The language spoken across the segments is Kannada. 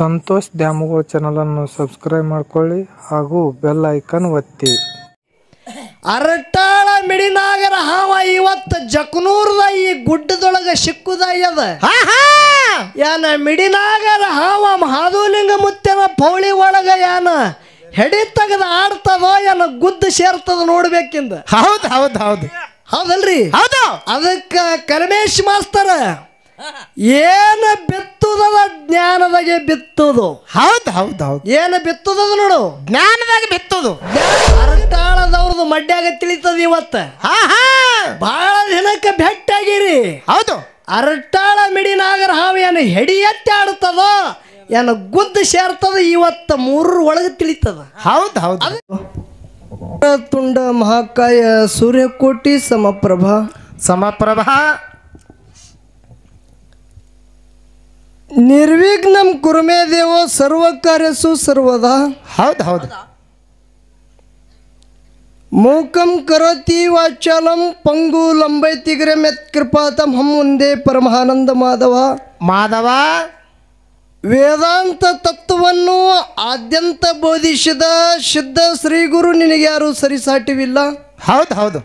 ಸಂತೋಷ್ ದ್ಯಾಮುಗಳ ಚಾನಲನ್ನು ಸಬ್ಸ್ಕ್ರೈಬ್ ಮಾಡ್ಕೊಳ್ಳಿ ಹಾಗೂ ಬೆಲ್ ಐಕನ್ ಒತ್ತಿ ಅರಟಾಳ ಮಿಡಿನಾಗರ ಹಾವ ಇವತ್ತು ಜಕನೂರದ ಈ ಗುಡ್ಡದೊಳಗೆ ಸಿಕ್ಕುದಾಗ್ಯದ ಯಾನ ಮಿಡಿನಾಗರ ಹಾವ ಮಹಾದೂಲಿಂಗ ಮುತ್ತಿನ ಪೌಳಿ ಒಳಗ ಯಾನ ಹೆಡಿ ತೆಗೆದ ಆಡ್ತದೋ ಏನ ಗುದ್ದ ಸೇರ್ತದ ನೋಡ್ಬೇಕಿಂದ ಹೌದು ಹೌದು ಹೌದು ಹೌದಲ್ರಿ ಹೌದು ಅದಕ್ಕ ಕರಮೇಶ್ ಮಾಸ್ತರ ಏನು ಬಿತ್ತುದದ ಜ್ಞಾನದಾಗೆ ಬಿತ್ತುದು ಹೌದು ಹೌದು ಹೌದು ಏನು ಬಿತ್ತದ ನೋಡು ಜ್ಞಾನದಾಗೆ ಬಿತ್ತುದು ಅರಟಾಳದವ್ರದ್ದು ಮಡ್ಯಾಗ ತಿಳಿತದ ಇವತ್ತ ಬಹಳ ದಿನಕ್ಕೆ ಭೆಟ್ಟಾಗಿರಿ ಹೌದು ಅರಟಾಳ ಮಿಡಿ ನಾಗರ ಹಾವು ಏನು ಹೆಡಿ ಎತ್ತಿ ಏನು ಗುದ್ದು ಸೇರ್ತದ ಇವತ್ತ ಮೂರರ ಒಳಗೆ ತಿಳಿತದ ಹೌದು ಹೌದು ತುಂಡ ಮಹಾಕಾಯ ಸೂರ್ಯಕೋಟಿ ಸಮಪ್ರಭಾ ಸಮಪ್ರಭಾ ನಿರ್ವಿಘ್ನಂ ಕುರುಮೇ ದೇವೋ ಸರ್ವ ಕಾರ್ಯಸು ಸರ್ವದ ಹೌದು ಹೌದು ಮೂಕಂ ಕರೋತಿ ವಾಚಲಂ ಪಂಗು ಲಂಬೈತಿಗ್ರೆ ಮೆತ್ ಕೃಪಾತಂ ಹಂ ಒಂದೇ ಪರಮಾನಂದ ಮಾಧವ ಮಾಧವ ವೇದಾಂತ ತತ್ವವನ್ನು ಆದ್ಯಂತ ಬೋಧಿಸಿದ ಶುದ್ಧ ಶ್ರೀ ಗುರು ನಿನಗೆ ಯಾರು ಸರಿಸಾಟಿವಿಲ್ಲ ಹೌದು ಹೌದು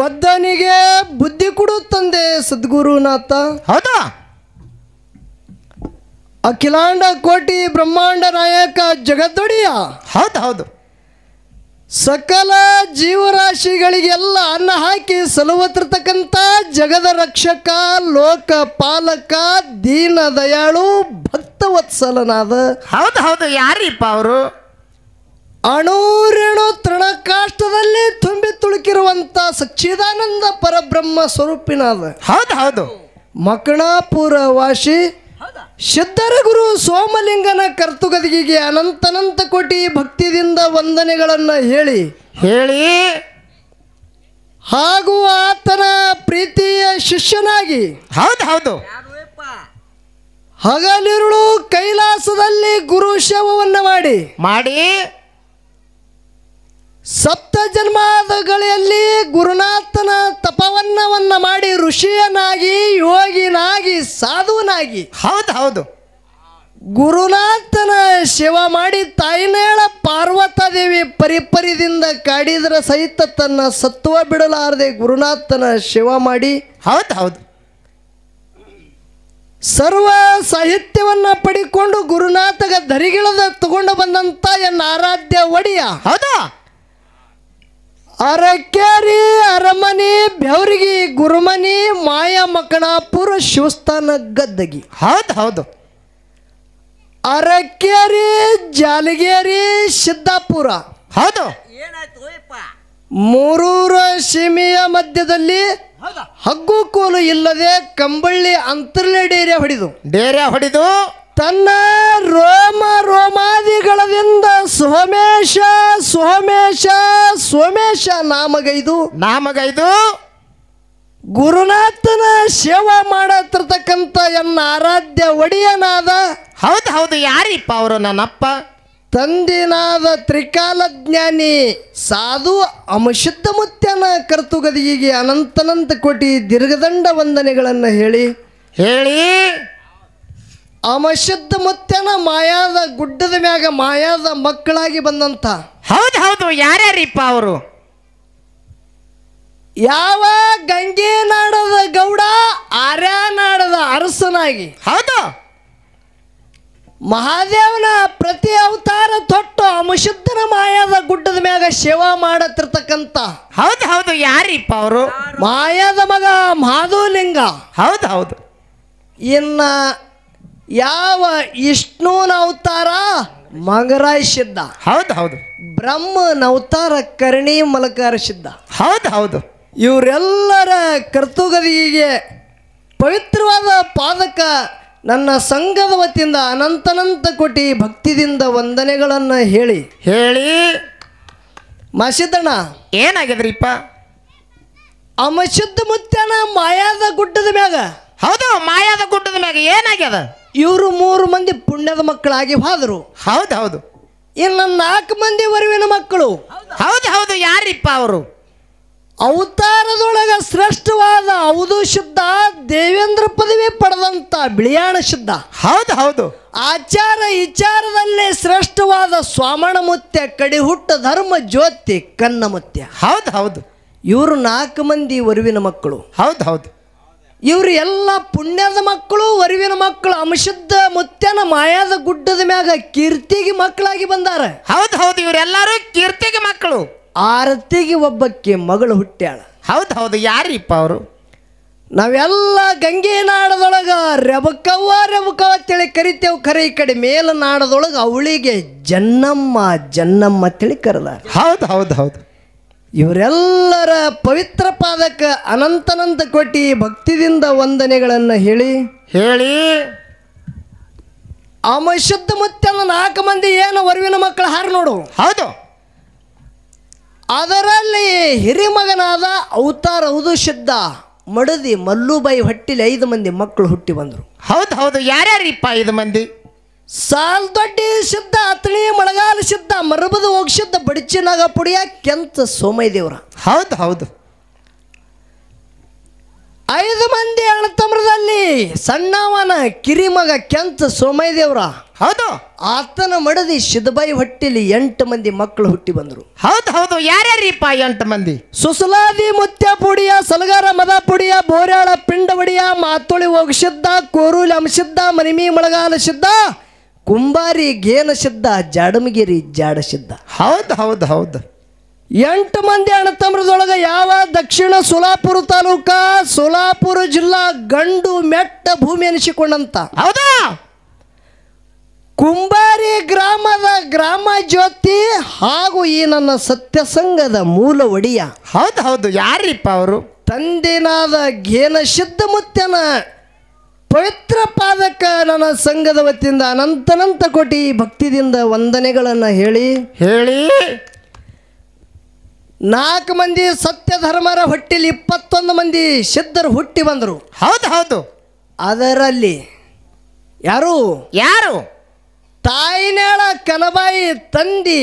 ಬದ್ಧನಿಗೆ ಬುದ್ಧಿ ಕೊಡು ತಂದೆ ಸದ್ಗುರುನಾಥ ಹೌದಾ ಅಖಿಲಾಂಡ ಕೋಟಿ ಬ್ರಹ್ಮಾಂಡ ನಾಯಕ ಜಗದ್ದೊಡೆಯ ಹೌದು ಹೌದು ಸಕಲ ಜೀವರಾಶಿಗಳಿಗೆಲ್ಲ ಅನ್ನ ಹಾಕಿ ಸಲುವತ್ತಿರ್ತಕ್ಕಂಥ ಜಗದ ರಕ್ಷಕ ಲೋಕ ಪಾಲಕ ದೀನ ದಯಾಳು ಭಕ್ತವತ್ಸಲನಾದ ಹೌದು ಹೌದು ಯಾರೀಪ್ಪ ಅವರು ತೃಣ ಕಾಷ್ಟದಲ್ಲಿ ತುಂಬಿ ತುಳುಕಿರುವಂಥ ಸಚ್ಚಿದಾನಂದ ಪರಬ್ರಹ್ಮ ಸ್ವರೂಪಿನಾದ ಹೌದು ಹೌದು ಮಕಣಾಪುರ ವಾಶಿ ಸಿದ್ಧರ ಗುರು ಸೋಮಲಿಂಗನ ಕರ್ತುಗದಿಗೆ ಅನಂತನಂತ ಕೋಟಿ ಭಕ್ತಿದಿಂದ ವಂದನೆಗಳನ್ನು ಹೇಳಿ ಹೇಳಿ ಹಾಗೂ ಆತನ ಪ್ರೀತಿಯ ಶಿಷ್ಯನಾಗಿ ಹೌದು ಹೌದು ಹಗಲಿರುಳು ಕೈಲಾಸದಲ್ಲಿ ಗುರು ಶವವನ್ನು ಮಾಡಿ ಮಾಡಿ ಸಪ್ತ ಜನ್ಮಾದಗಳಲ್ಲಿ ಗುರುನಾಥನ ತಪವನ್ನವನ್ನ ಮಾಡಿ ಋಷಿಯನಾಗಿ ಯೋಗಿನಾಗಿ ಸಾಧುವನಾಗಿ ಹೌದು ಹೌದು ಗುರುನಾಥನ ಶಿವ ಮಾಡಿ ತಾಯಿನೇಳ ಪಾರ್ವತಾದೇವಿ ಪರಿಪರಿದಿಂದ ಕಾಡಿದ್ರ ಸಹಿತ ತನ್ನ ಸತ್ವ ಬಿಡಲಾರದೆ ಗುರುನಾಥನ ಶಿವ ಮಾಡಿ ಹೌದು ಹೌದು ಸರ್ವ ಸಾಹಿತ್ಯವನ್ನ ಪಡಿಕೊಂಡು ಗುರುನಾಥಗ ಧರಿಗಿಳದ ತಗೊಂಡು ಬಂದಂತ ಎನ್ನ ಆರಾಧ್ಯ ಒಡೆಯ ಹೌದಾ ಅರಕೇರಿ ಅರಮನೆ ಬೆವರಿಗೆ ಗುರುಮನಿ ಮಾಯ ಮಕ್ಕಣಾಪುರ ಶಿವಸ್ಥಾನ ಗದ್ದಗಿ ಹೌದು ಹೌದು ಅರಕೇರಿ ಜಾಲಗೇರಿ ಸಿದ್ದಾಪುರ ಹೌದು ಮೂರೂರ ಸೀಮೆಯ ಮಧ್ಯದಲ್ಲಿ ಹಗ್ಗು ಕೋಲು ಇಲ್ಲದೆ ಕಂಬಳ್ಳಿ ಅಂತರ್ಲೆ ಡೇರೆ ಹೊಡೆದು ಡೇರೆ ಹೊಡೆದು ತನ್ನ ರೋಮ ರೋಮಾದಿಗಳದಿಂದ ಸೋಮೇಶ ಸೋಮೇಶ ಸೋಮೇಶ ನಾಮಗೈದು ನಾಮಗೈದು ಗುರುನಾಥನ ಸೇವಾ ಮಾಡತ್ತಿರ್ತಕ್ಕಂಥ ಎನ್ನ ಆರಾಧ್ಯ ಒಡೆಯನಾದ ಹೌದು ಹೌದು ಯಾರಿಪ್ಪ ಅವರು ನನ್ನಪ್ಪ ತಂದಿನಾದ ತ್ರಿಕಾಲಜ್ಞಾನಿ ಸಾಧು ಅಮಶುದ್ಧ ಮುತ್ಯನ ಕರ್ತುಗದಿಗೆ ಅನಂತನಂತ ಕೋಟಿ ದೀರ್ಘದಂಡ ವಂದನೆಗಳನ್ನು ಹೇಳಿ ಹೇಳಿ ಅಮಶುದ್ಧ ಮುತ್ತನ ಮಾಯಾದ ಗುಡ್ಡದ ಮ್ಯಾಗ ಮಾಯಾದ ಮಕ್ಕಳಾಗಿ ಬಂದಂತ ಹೌದು ಹೌದು ಯಾರ್ಯಾರಿಪ್ಪ ಅವರು ಯಾವ ಗಂಗೆ ನಾಡದ ಗೌಡ ಆರ್ಯ ನಾಡದ ಅರಸನಾಗಿ ಹೌದು ಮಹಾದೇವನ ಪ್ರತಿ ಅವತಾರ ತೊಟ್ಟು ಅಮಶುದ್ಧನ ಮಾಯಾದ ಗುಡ್ಡದ ಮ್ಯಾಗ ಸೇವಾ ಮಾಡತಿರ್ತಕ್ಕಂತ ಹೌದು ಹೌದು ಯಾರಿಪ್ಪ ಅವರು ಮಾಯಾದ ಮಗ ಮಾಧುಲಿಂಗ ಹೌದು ಹೌದು ಇನ್ನ ಯಾವ ನ ಅವತಾರ ಸಿದ್ಧ ಹೌದು ಹೌದು ಬ್ರಹ್ಮನ ಅವತಾರ ಕರ್ಣಿ ಸಿದ್ಧ ಹೌದು ಹೌದು ಇವರೆಲ್ಲರ ಕರ್ತುಗದಿಗೆ ಪವಿತ್ರವಾದ ಪಾದಕ ನನ್ನ ಸಂಘದ ವತಿಯಿಂದ ಅನಂತನಂತ ಕೋಟಿ ಭಕ್ತಿದಿಂದ ವಂದನೆಗಳನ್ನು ಹೇಳಿ ಹೇಳಿ ಮಾಸಿದ್ದಣ್ಣ ಏನಾಗಿದ್ರಿಪ್ಪ ಅಮಶುದ್ಧ ಮುತ್ಯನ ಮಾಯಾದ ಗುಡ್ಡದ ಮ್ಯಾಗ ಹೌದು ಮಾಯಾದ ಗುಡ್ಡದ ಮ್ಯಾಗ ಏನಾಗ್ಯದ ಇವರು ಮೂರು ಮಂದಿ ಪುಣ್ಯದ ಮಕ್ಕಳಾಗಿ ಹೋದರು ಹೌದು ಹೌದು ಇನ್ನು ನಾಲ್ಕು ಮಂದಿ ವರವಿನ ಮಕ್ಕಳು ಹೌದು ಹೌದು ಯಾರಿಪ್ಪ ಅವರು ಅವತಾರದೊಳಗ ಶ್ರೇಷ್ಠವಾದ ಹೌದು ಶುದ್ಧ ದೇವೇಂದ್ರ ಪದವಿ ಪಡೆದಂತ ಬಿಳಿಯಾಣ ಶುದ್ಧ ಹೌದು ಹೌದು ಆಚಾರ ವಿಚಾರದಲ್ಲೇ ಶ್ರೇಷ್ಠವಾದ ಸ್ವಾಮಣ ಮುತ್ಯ ಕಡಿ ಹುಟ್ಟ ಧರ್ಮ ಜ್ಯೋತಿ ಕನ್ನ ಮುತ್ಯ ಹೌದು ಹೌದು ಇವರು ನಾಲ್ಕು ಮಂದಿ ವರುವಿನ ಮಕ್ಕಳು ಹೌದು ಹೌದು ಇವರು ಎಲ್ಲ ಪುಣ್ಯದ ಮಕ್ಕಳು ವರಿವಿನ ಮಕ್ಕಳು ಅಂಶದ ಮುತ್ಯನ ಮಾಯಾದ ಗುಡ್ಡದ ಮ್ಯಾಗ ಕೀರ್ತಿಗೆ ಮಕ್ಕಳಾಗಿ ಬಂದಾರ ಹೌದು ಹೌದು ಇವರೆಲ್ಲರೂ ಕೀರ್ತಿಗೆ ಮಕ್ಕಳು ಆರತಿಗೆ ಒಬ್ಬಕ್ಕೆ ಮಗಳು ಹುಟ್ಟ್ಯಾಳ ಹೌದು ಹೌದು ಯಾರಿಪ್ಪ ಅವರು ನಾವೆಲ್ಲ ಗಂಗೆ ನಾಡದೊಳಗ ರೆಬಕವ್ವ ರೆಬಕವ್ವ ಅಂತೇಳಿ ಕರಿತೇವೆ ಖರೆ ಈ ಕಡೆ ಮೇಲ ನಾಡದೊಳಗೆ ಅವಳಿಗೆ ಜನ್ನಮ್ಮ ಜನ್ನಮ್ಮ ಅಂತೇಳಿ ಕರೆದಾರ ಹೌದು ಹೌದು ಹೌದು ಇವರೆಲ್ಲರ ಪವಿತ್ರ ಪಾದಕ್ಕೆ ಅನಂತನಂತ ಕೊಟ್ಟಿ ಭಕ್ತಿದಿಂದ ವಂದನೆಗಳನ್ನು ಹೇಳಿ ಹೇಳಿ ಅಮಶುದ್ಧ ಮುತ್ತ ನಾಲ್ಕು ಮಂದಿ ಏನು ವರ್ವಿನ ಮಕ್ಕಳು ಹಾರು ನೋಡು ಹೌದು ಅದರಲ್ಲಿ ಹಿರಿಮಗನಾದ ಅವತಾರ ಹೌದು ಶುದ್ಧ ಮಡದಿ ಮಲ್ಲುಬಾಯಿ ಹೊಟ್ಟಿಲಿ ಐದು ಮಂದಿ ಮಕ್ಕಳು ಹುಟ್ಟಿ ಬಂದರು ಹೌದು ಹೌದು ಯಾರ್ಯಾರಿಪ್ಪ ಐದು ಮಂದಿ ಸಾಲ್ ದೊಡ್ಡಿ ಶುದ್ಧ ಅತಣಿ ಮಳಗಾಲ ಶುದ್ಧ ಮರಬದ ಹೋಗ್ಸಿದ್ದ ಬಡಚಿನಾಗ ಪುಡಿಯ ಕೆಂತ ಸೋಮಯ್ಯ ದೇವ್ರ ಹೌದು ಹೌದು ಐದು ಮಂದಿ ಅಣತಮ್ರದಲ್ಲಿ ಸಣ್ಣವನ ಕಿರಿಮಗ ಕೆಂತ ಸೋಮಯ್ಯ ದೇವ್ರ ಹೌದು ಆತನ ಮಡದಿ ಸಿದ್ದಬಾಯಿ ಹೊಟ್ಟಿಲಿ ಎಂಟು ಮಂದಿ ಮಕ್ಕಳು ಹುಟ್ಟಿ ಬಂದರು ಹೌದು ಹೌದು ಯಾರ್ಯಾರೀಪ ಎಂಟು ಮಂದಿ ಸುಸಲಾದಿ ಪುಡಿಯ ಸಲಗಾರ ಪುಡಿಯ ಬೋರ್ಯಾಳ ಪಿಂಡವಡಿಯ ಮಾತುಳಿ ಒಗ್ಸಿದ್ದ ಕೋರೂಲ್ ಅಂಶಿದ್ದ ಮನಿಮಿ ಮಳಗಾಲ ಸಿದ್ದ ಕುಂಬಾರಿ ಗೇನ ಸಿದ್ಧ ಜಾಡಮಗಿರಿ ಜಾಡ ಸಿದ್ಧ ಹೌದು ಹೌದು ಹೌದು ಎಂಟು ಮಂದಿ ಅಣತಮ್ರದೊಳಗ ಯಾವ ದಕ್ಷಿಣ ಸೋಲಾಪುರ ತಾಲೂಕ ಸೋಲಾಪುರ ಜಿಲ್ಲಾ ಗಂಡು ಮೆಟ್ಟ ಭೂಮಿ ಅನಿಸಿಕೊಂಡಂತ ಹೌದಾ ಕುಂಬಾರಿ ಗ್ರಾಮದ ಗ್ರಾಮ ಜ್ಯೋತಿ ಹಾಗೂ ಈ ನನ್ನ ಸತ್ಯಸಂಗದ ಮೂಲ ಒಡೆಯ ಹೌದು ಹೌದು ಯಾರಿಪ್ಪ ಅವರು ತಂದಿನಾದ ಗೇನ ಸಿದ್ಧ ಮುತ್ತನ ಪವಿತ್ರ ಪಾದಕ ನನ್ನ ಸಂಘದ ವತಿಯಿಂದ ಅನಂತನಂತ ಕೋಟಿ ಭಕ್ತಿದಿಂದ ವಂದನೆಗಳನ್ನು ಹೇಳಿ ಹೇಳಿ ನಾಲ್ಕು ಮಂದಿ ಸತ್ಯ ಧರ್ಮರ ಹೊಟ್ಟಿಲಿ ಇಪ್ಪತ್ತೊಂದು ಮಂದಿ ಸಿದ್ಧರು ಹುಟ್ಟಿ ಬಂದರು ಹೌದು ಹೌದು ಅದರಲ್ಲಿ ಯಾರು ಯಾರು ತಾಯಿನೇಳ ಕನಬಾಯಿ ತಂದಿ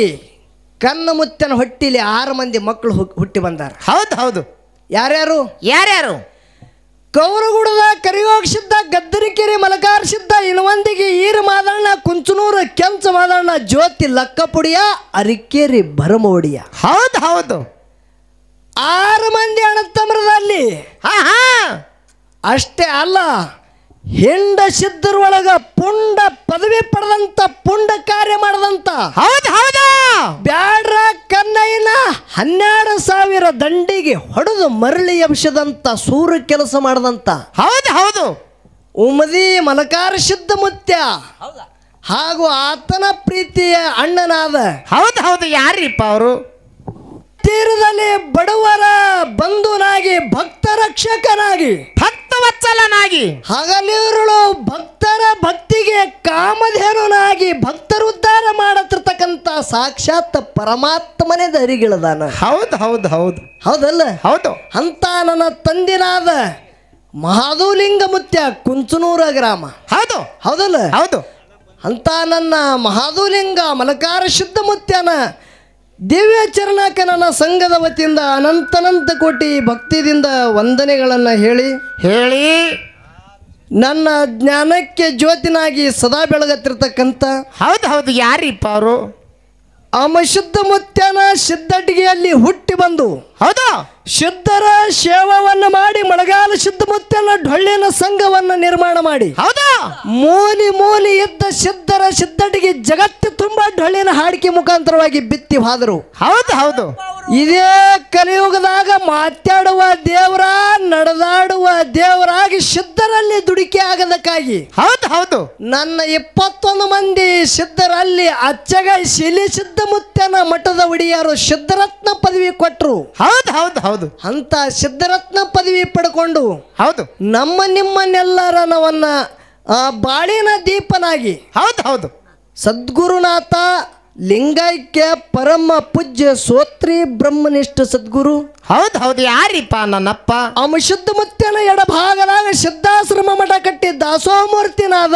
ಕನ್ನ ಮುತ್ತನ ಹೊಟ್ಟಿಲಿ ಆರು ಮಂದಿ ಮಕ್ಕಳು ಹುಟ್ಟಿ ಬಂದಾರ ಹೌದು ಹೌದು ಯಾರ್ಯಾರು ಯಾರ್ಯಾರು ಗೌರಗುಡದ ಕರಿಯೋಕ್ಷಿದ್ದ ಗದ್ದರಿಕೆರೆ ಮಲಕಾರಿಸಿದ್ದ ಇನವಂದಿಗೆ ಈರ ಮಾದಣ್ಣ ಕುಂಚನೂರ ಕೆಂಚ ಮಾದಣ್ಣ ಜ್ಯೋತಿ ಲಕ್ಕಪುಡಿಯ ಅರಿಕೇರಿ ಭರಮೋಡಿಯ ಹೌದು ಹೌದು ಆರು ಮಂದಿ ಅಣ್ಣ ತಮ್ರದಲ್ಲಿ ಅಷ್ಟೇ ಅಲ್ಲ ಹೆಂಡ ಸಿದ್ಧರೊಳಗ ಪುಂಡ ಪದವಿ ಪಡೆದಂತ ಪುಂಡ ಕಾರ್ಯ ಮಾಡದಂತ ಹೌದು ಹೌದಾ ಬ್ಯಾಡ್ರ ಕನ್ನಯ್ಯನ ಹನ್ನೆರಡು ಸಾವಿರ ದಂಡಿಗೆ ಹೊಡೆದು ಮರಳಿ ಅಂಶದಂತ ಸೂರ್ಯ ಕೆಲಸ ಮಾಡದಂತ ಹೌದು ಹೌದು ಉಮದಿ ಮಲಕಾರ ಸಿದ್ಧ ಮುತ್ಯ ಹಾಗೂ ಆತನ ಪ್ರೀತಿಯ ಅಣ್ಣನಾದ ಹೌದು ಹೌದು ಯಾರಿಪ್ಪ ಅವರು ತೀರದಲ್ಲಿ ಬಡವರ ಬಂಧುನಾಗಿ ಭಕ್ತ ರಕ್ಷಕನಾಗಿ ವಚ್ಚಲನಾಗಿ ಹಗಲಿರುಳು ಭಕ್ತರ ಭಕ್ತಿಗೆ ಕಾಮಧೇನುನಾಗಿ ಭಕ್ತರು ಉದ್ಧಾರ ಮಾಡತಿರ್ತಕ್ಕಂಥ ಸಾಕ್ಷಾತ್ ಪರಮಾತ್ಮನೇ ದರಿಗಿಳದಾನ ಹೌದು ಹೌದು ಹೌದು ಹೌದಲ್ಲ ಹೌದು ಅಂತ ನನ್ನ ತಂದಿನಾದ ಮಹಾದೂಲಿಂಗ ಮುತ್ಯ ಕುಂಚನೂರ ಗ್ರಾಮ ಹೌದು ಹೌದಲ್ಲ ಹೌದು ಅಂತ ನನ್ನ ಮಹಾದೂಲಿಂಗ ಮಲಕಾರ ಶುದ್ಧ ಮುತ್ಯನ ನನ್ನ ಸಂಘದ ವತಿಯಿಂದ ಅನಂತನಂತ ಕೋಟಿ ಭಕ್ತಿದಿಂದ ವಂದನೆಗಳನ್ನು ಹೇಳಿ ಹೇಳಿ ನನ್ನ ಜ್ಞಾನಕ್ಕೆ ಜ್ಯೋತಿನಾಗಿ ಸದಾ ಬೆಳಗತ್ತಿರ್ತಕ್ಕಂಥ ಹೌದು ಹೌದು ಯಾರಿಪ್ಪ ಅವರು ಅಮಶುದ್ಧ ಮುತ್ಯನ ಸಿದ್ದಟಿಗೆಯಲ್ಲಿ ಹುಟ್ಟಿ ಬಂದು ಹೌದಾ ಶುದ್ಧರ ಶೇವವನ್ನು ಮಾಡಿ ಮಳೆಗಾಲ ಶುದ್ಧ ಡೊಳ್ಳಿನ ಸಂಘವನ್ನು ನಿರ್ಮಾಣ ಮಾಡಿ ಹೌದಾ ಮೂಲಿ ಮೂಲಿ ಇದ್ದ ಶುದ್ಧರ ಸಿದ್ಧಟಿಗೆ ಜಗತ್ತು ತುಂಬಾ ಡೊಳ್ಳಿನ ಹಾಡಿಕೆ ಮುಖಾಂತರವಾಗಿ ಬಿತ್ತಿ ಹೋದರು ಹೌದು ಹೌದು ಇದೇ ಕಲಿಯುಗದಾಗ ಮಾತಾಡುವ ದೇವರ ನಡೆದಾಡುವ ದೇವರಾಗಿ ಶುದ್ಧರಲ್ಲಿ ದುಡಿಕೆ ಆಗದಕ್ಕಾಗಿ ಹೌದು ಹೌದು ನನ್ನ ಇಪ್ಪತ್ತೊಂದು ಮಂದಿ ಸಿದ್ಧರಲ್ಲಿ ಅಚ್ಚಗ ಶಿಲಿ ಸಿದ್ಧ ಮುತ್ತನ ಮಠದ ಒಡೆಯರು ಶುದ್ಧರತ್ನ ಪದವಿ ಕೊಟ್ಟರು ಹೌದು ಹೌದು ಹೌದು ಅಂತ ಸಿದ್ಧರತ್ನ ಪದವಿ ಪಡ್ಕೊಂಡು ಹೌದು ನಮ್ಮ ನಿಮ್ಮನ್ನೆಲ್ಲರನವನ್ನ ಆ ಬಾಳಿನ ದೀಪನಾಗಿ ಹೌದು ಹೌದು ಸದ್ಗುರುನಾಥ ಲಿಂಗೈಕ್ಯ ಪರಮ ಪೂಜ್ಯ ಸೋತ್ರಿ ಬ್ರಹ್ಮನಿಷ್ಠ ಸದ್ಗುರು ಹೌದು ಹೌದು ಯಾರಿಪ್ಪ ನನ್ನಪ್ಪ ಅವ ಶುದ್ಧ ಮುತ್ತೇನ ಎಡಭಾಗದಾಗ ಶುದ್ಧಾಶ್ರಮ ಮಠ ಕಟ್ಟಿ ಮೂರ್ತಿನಾದ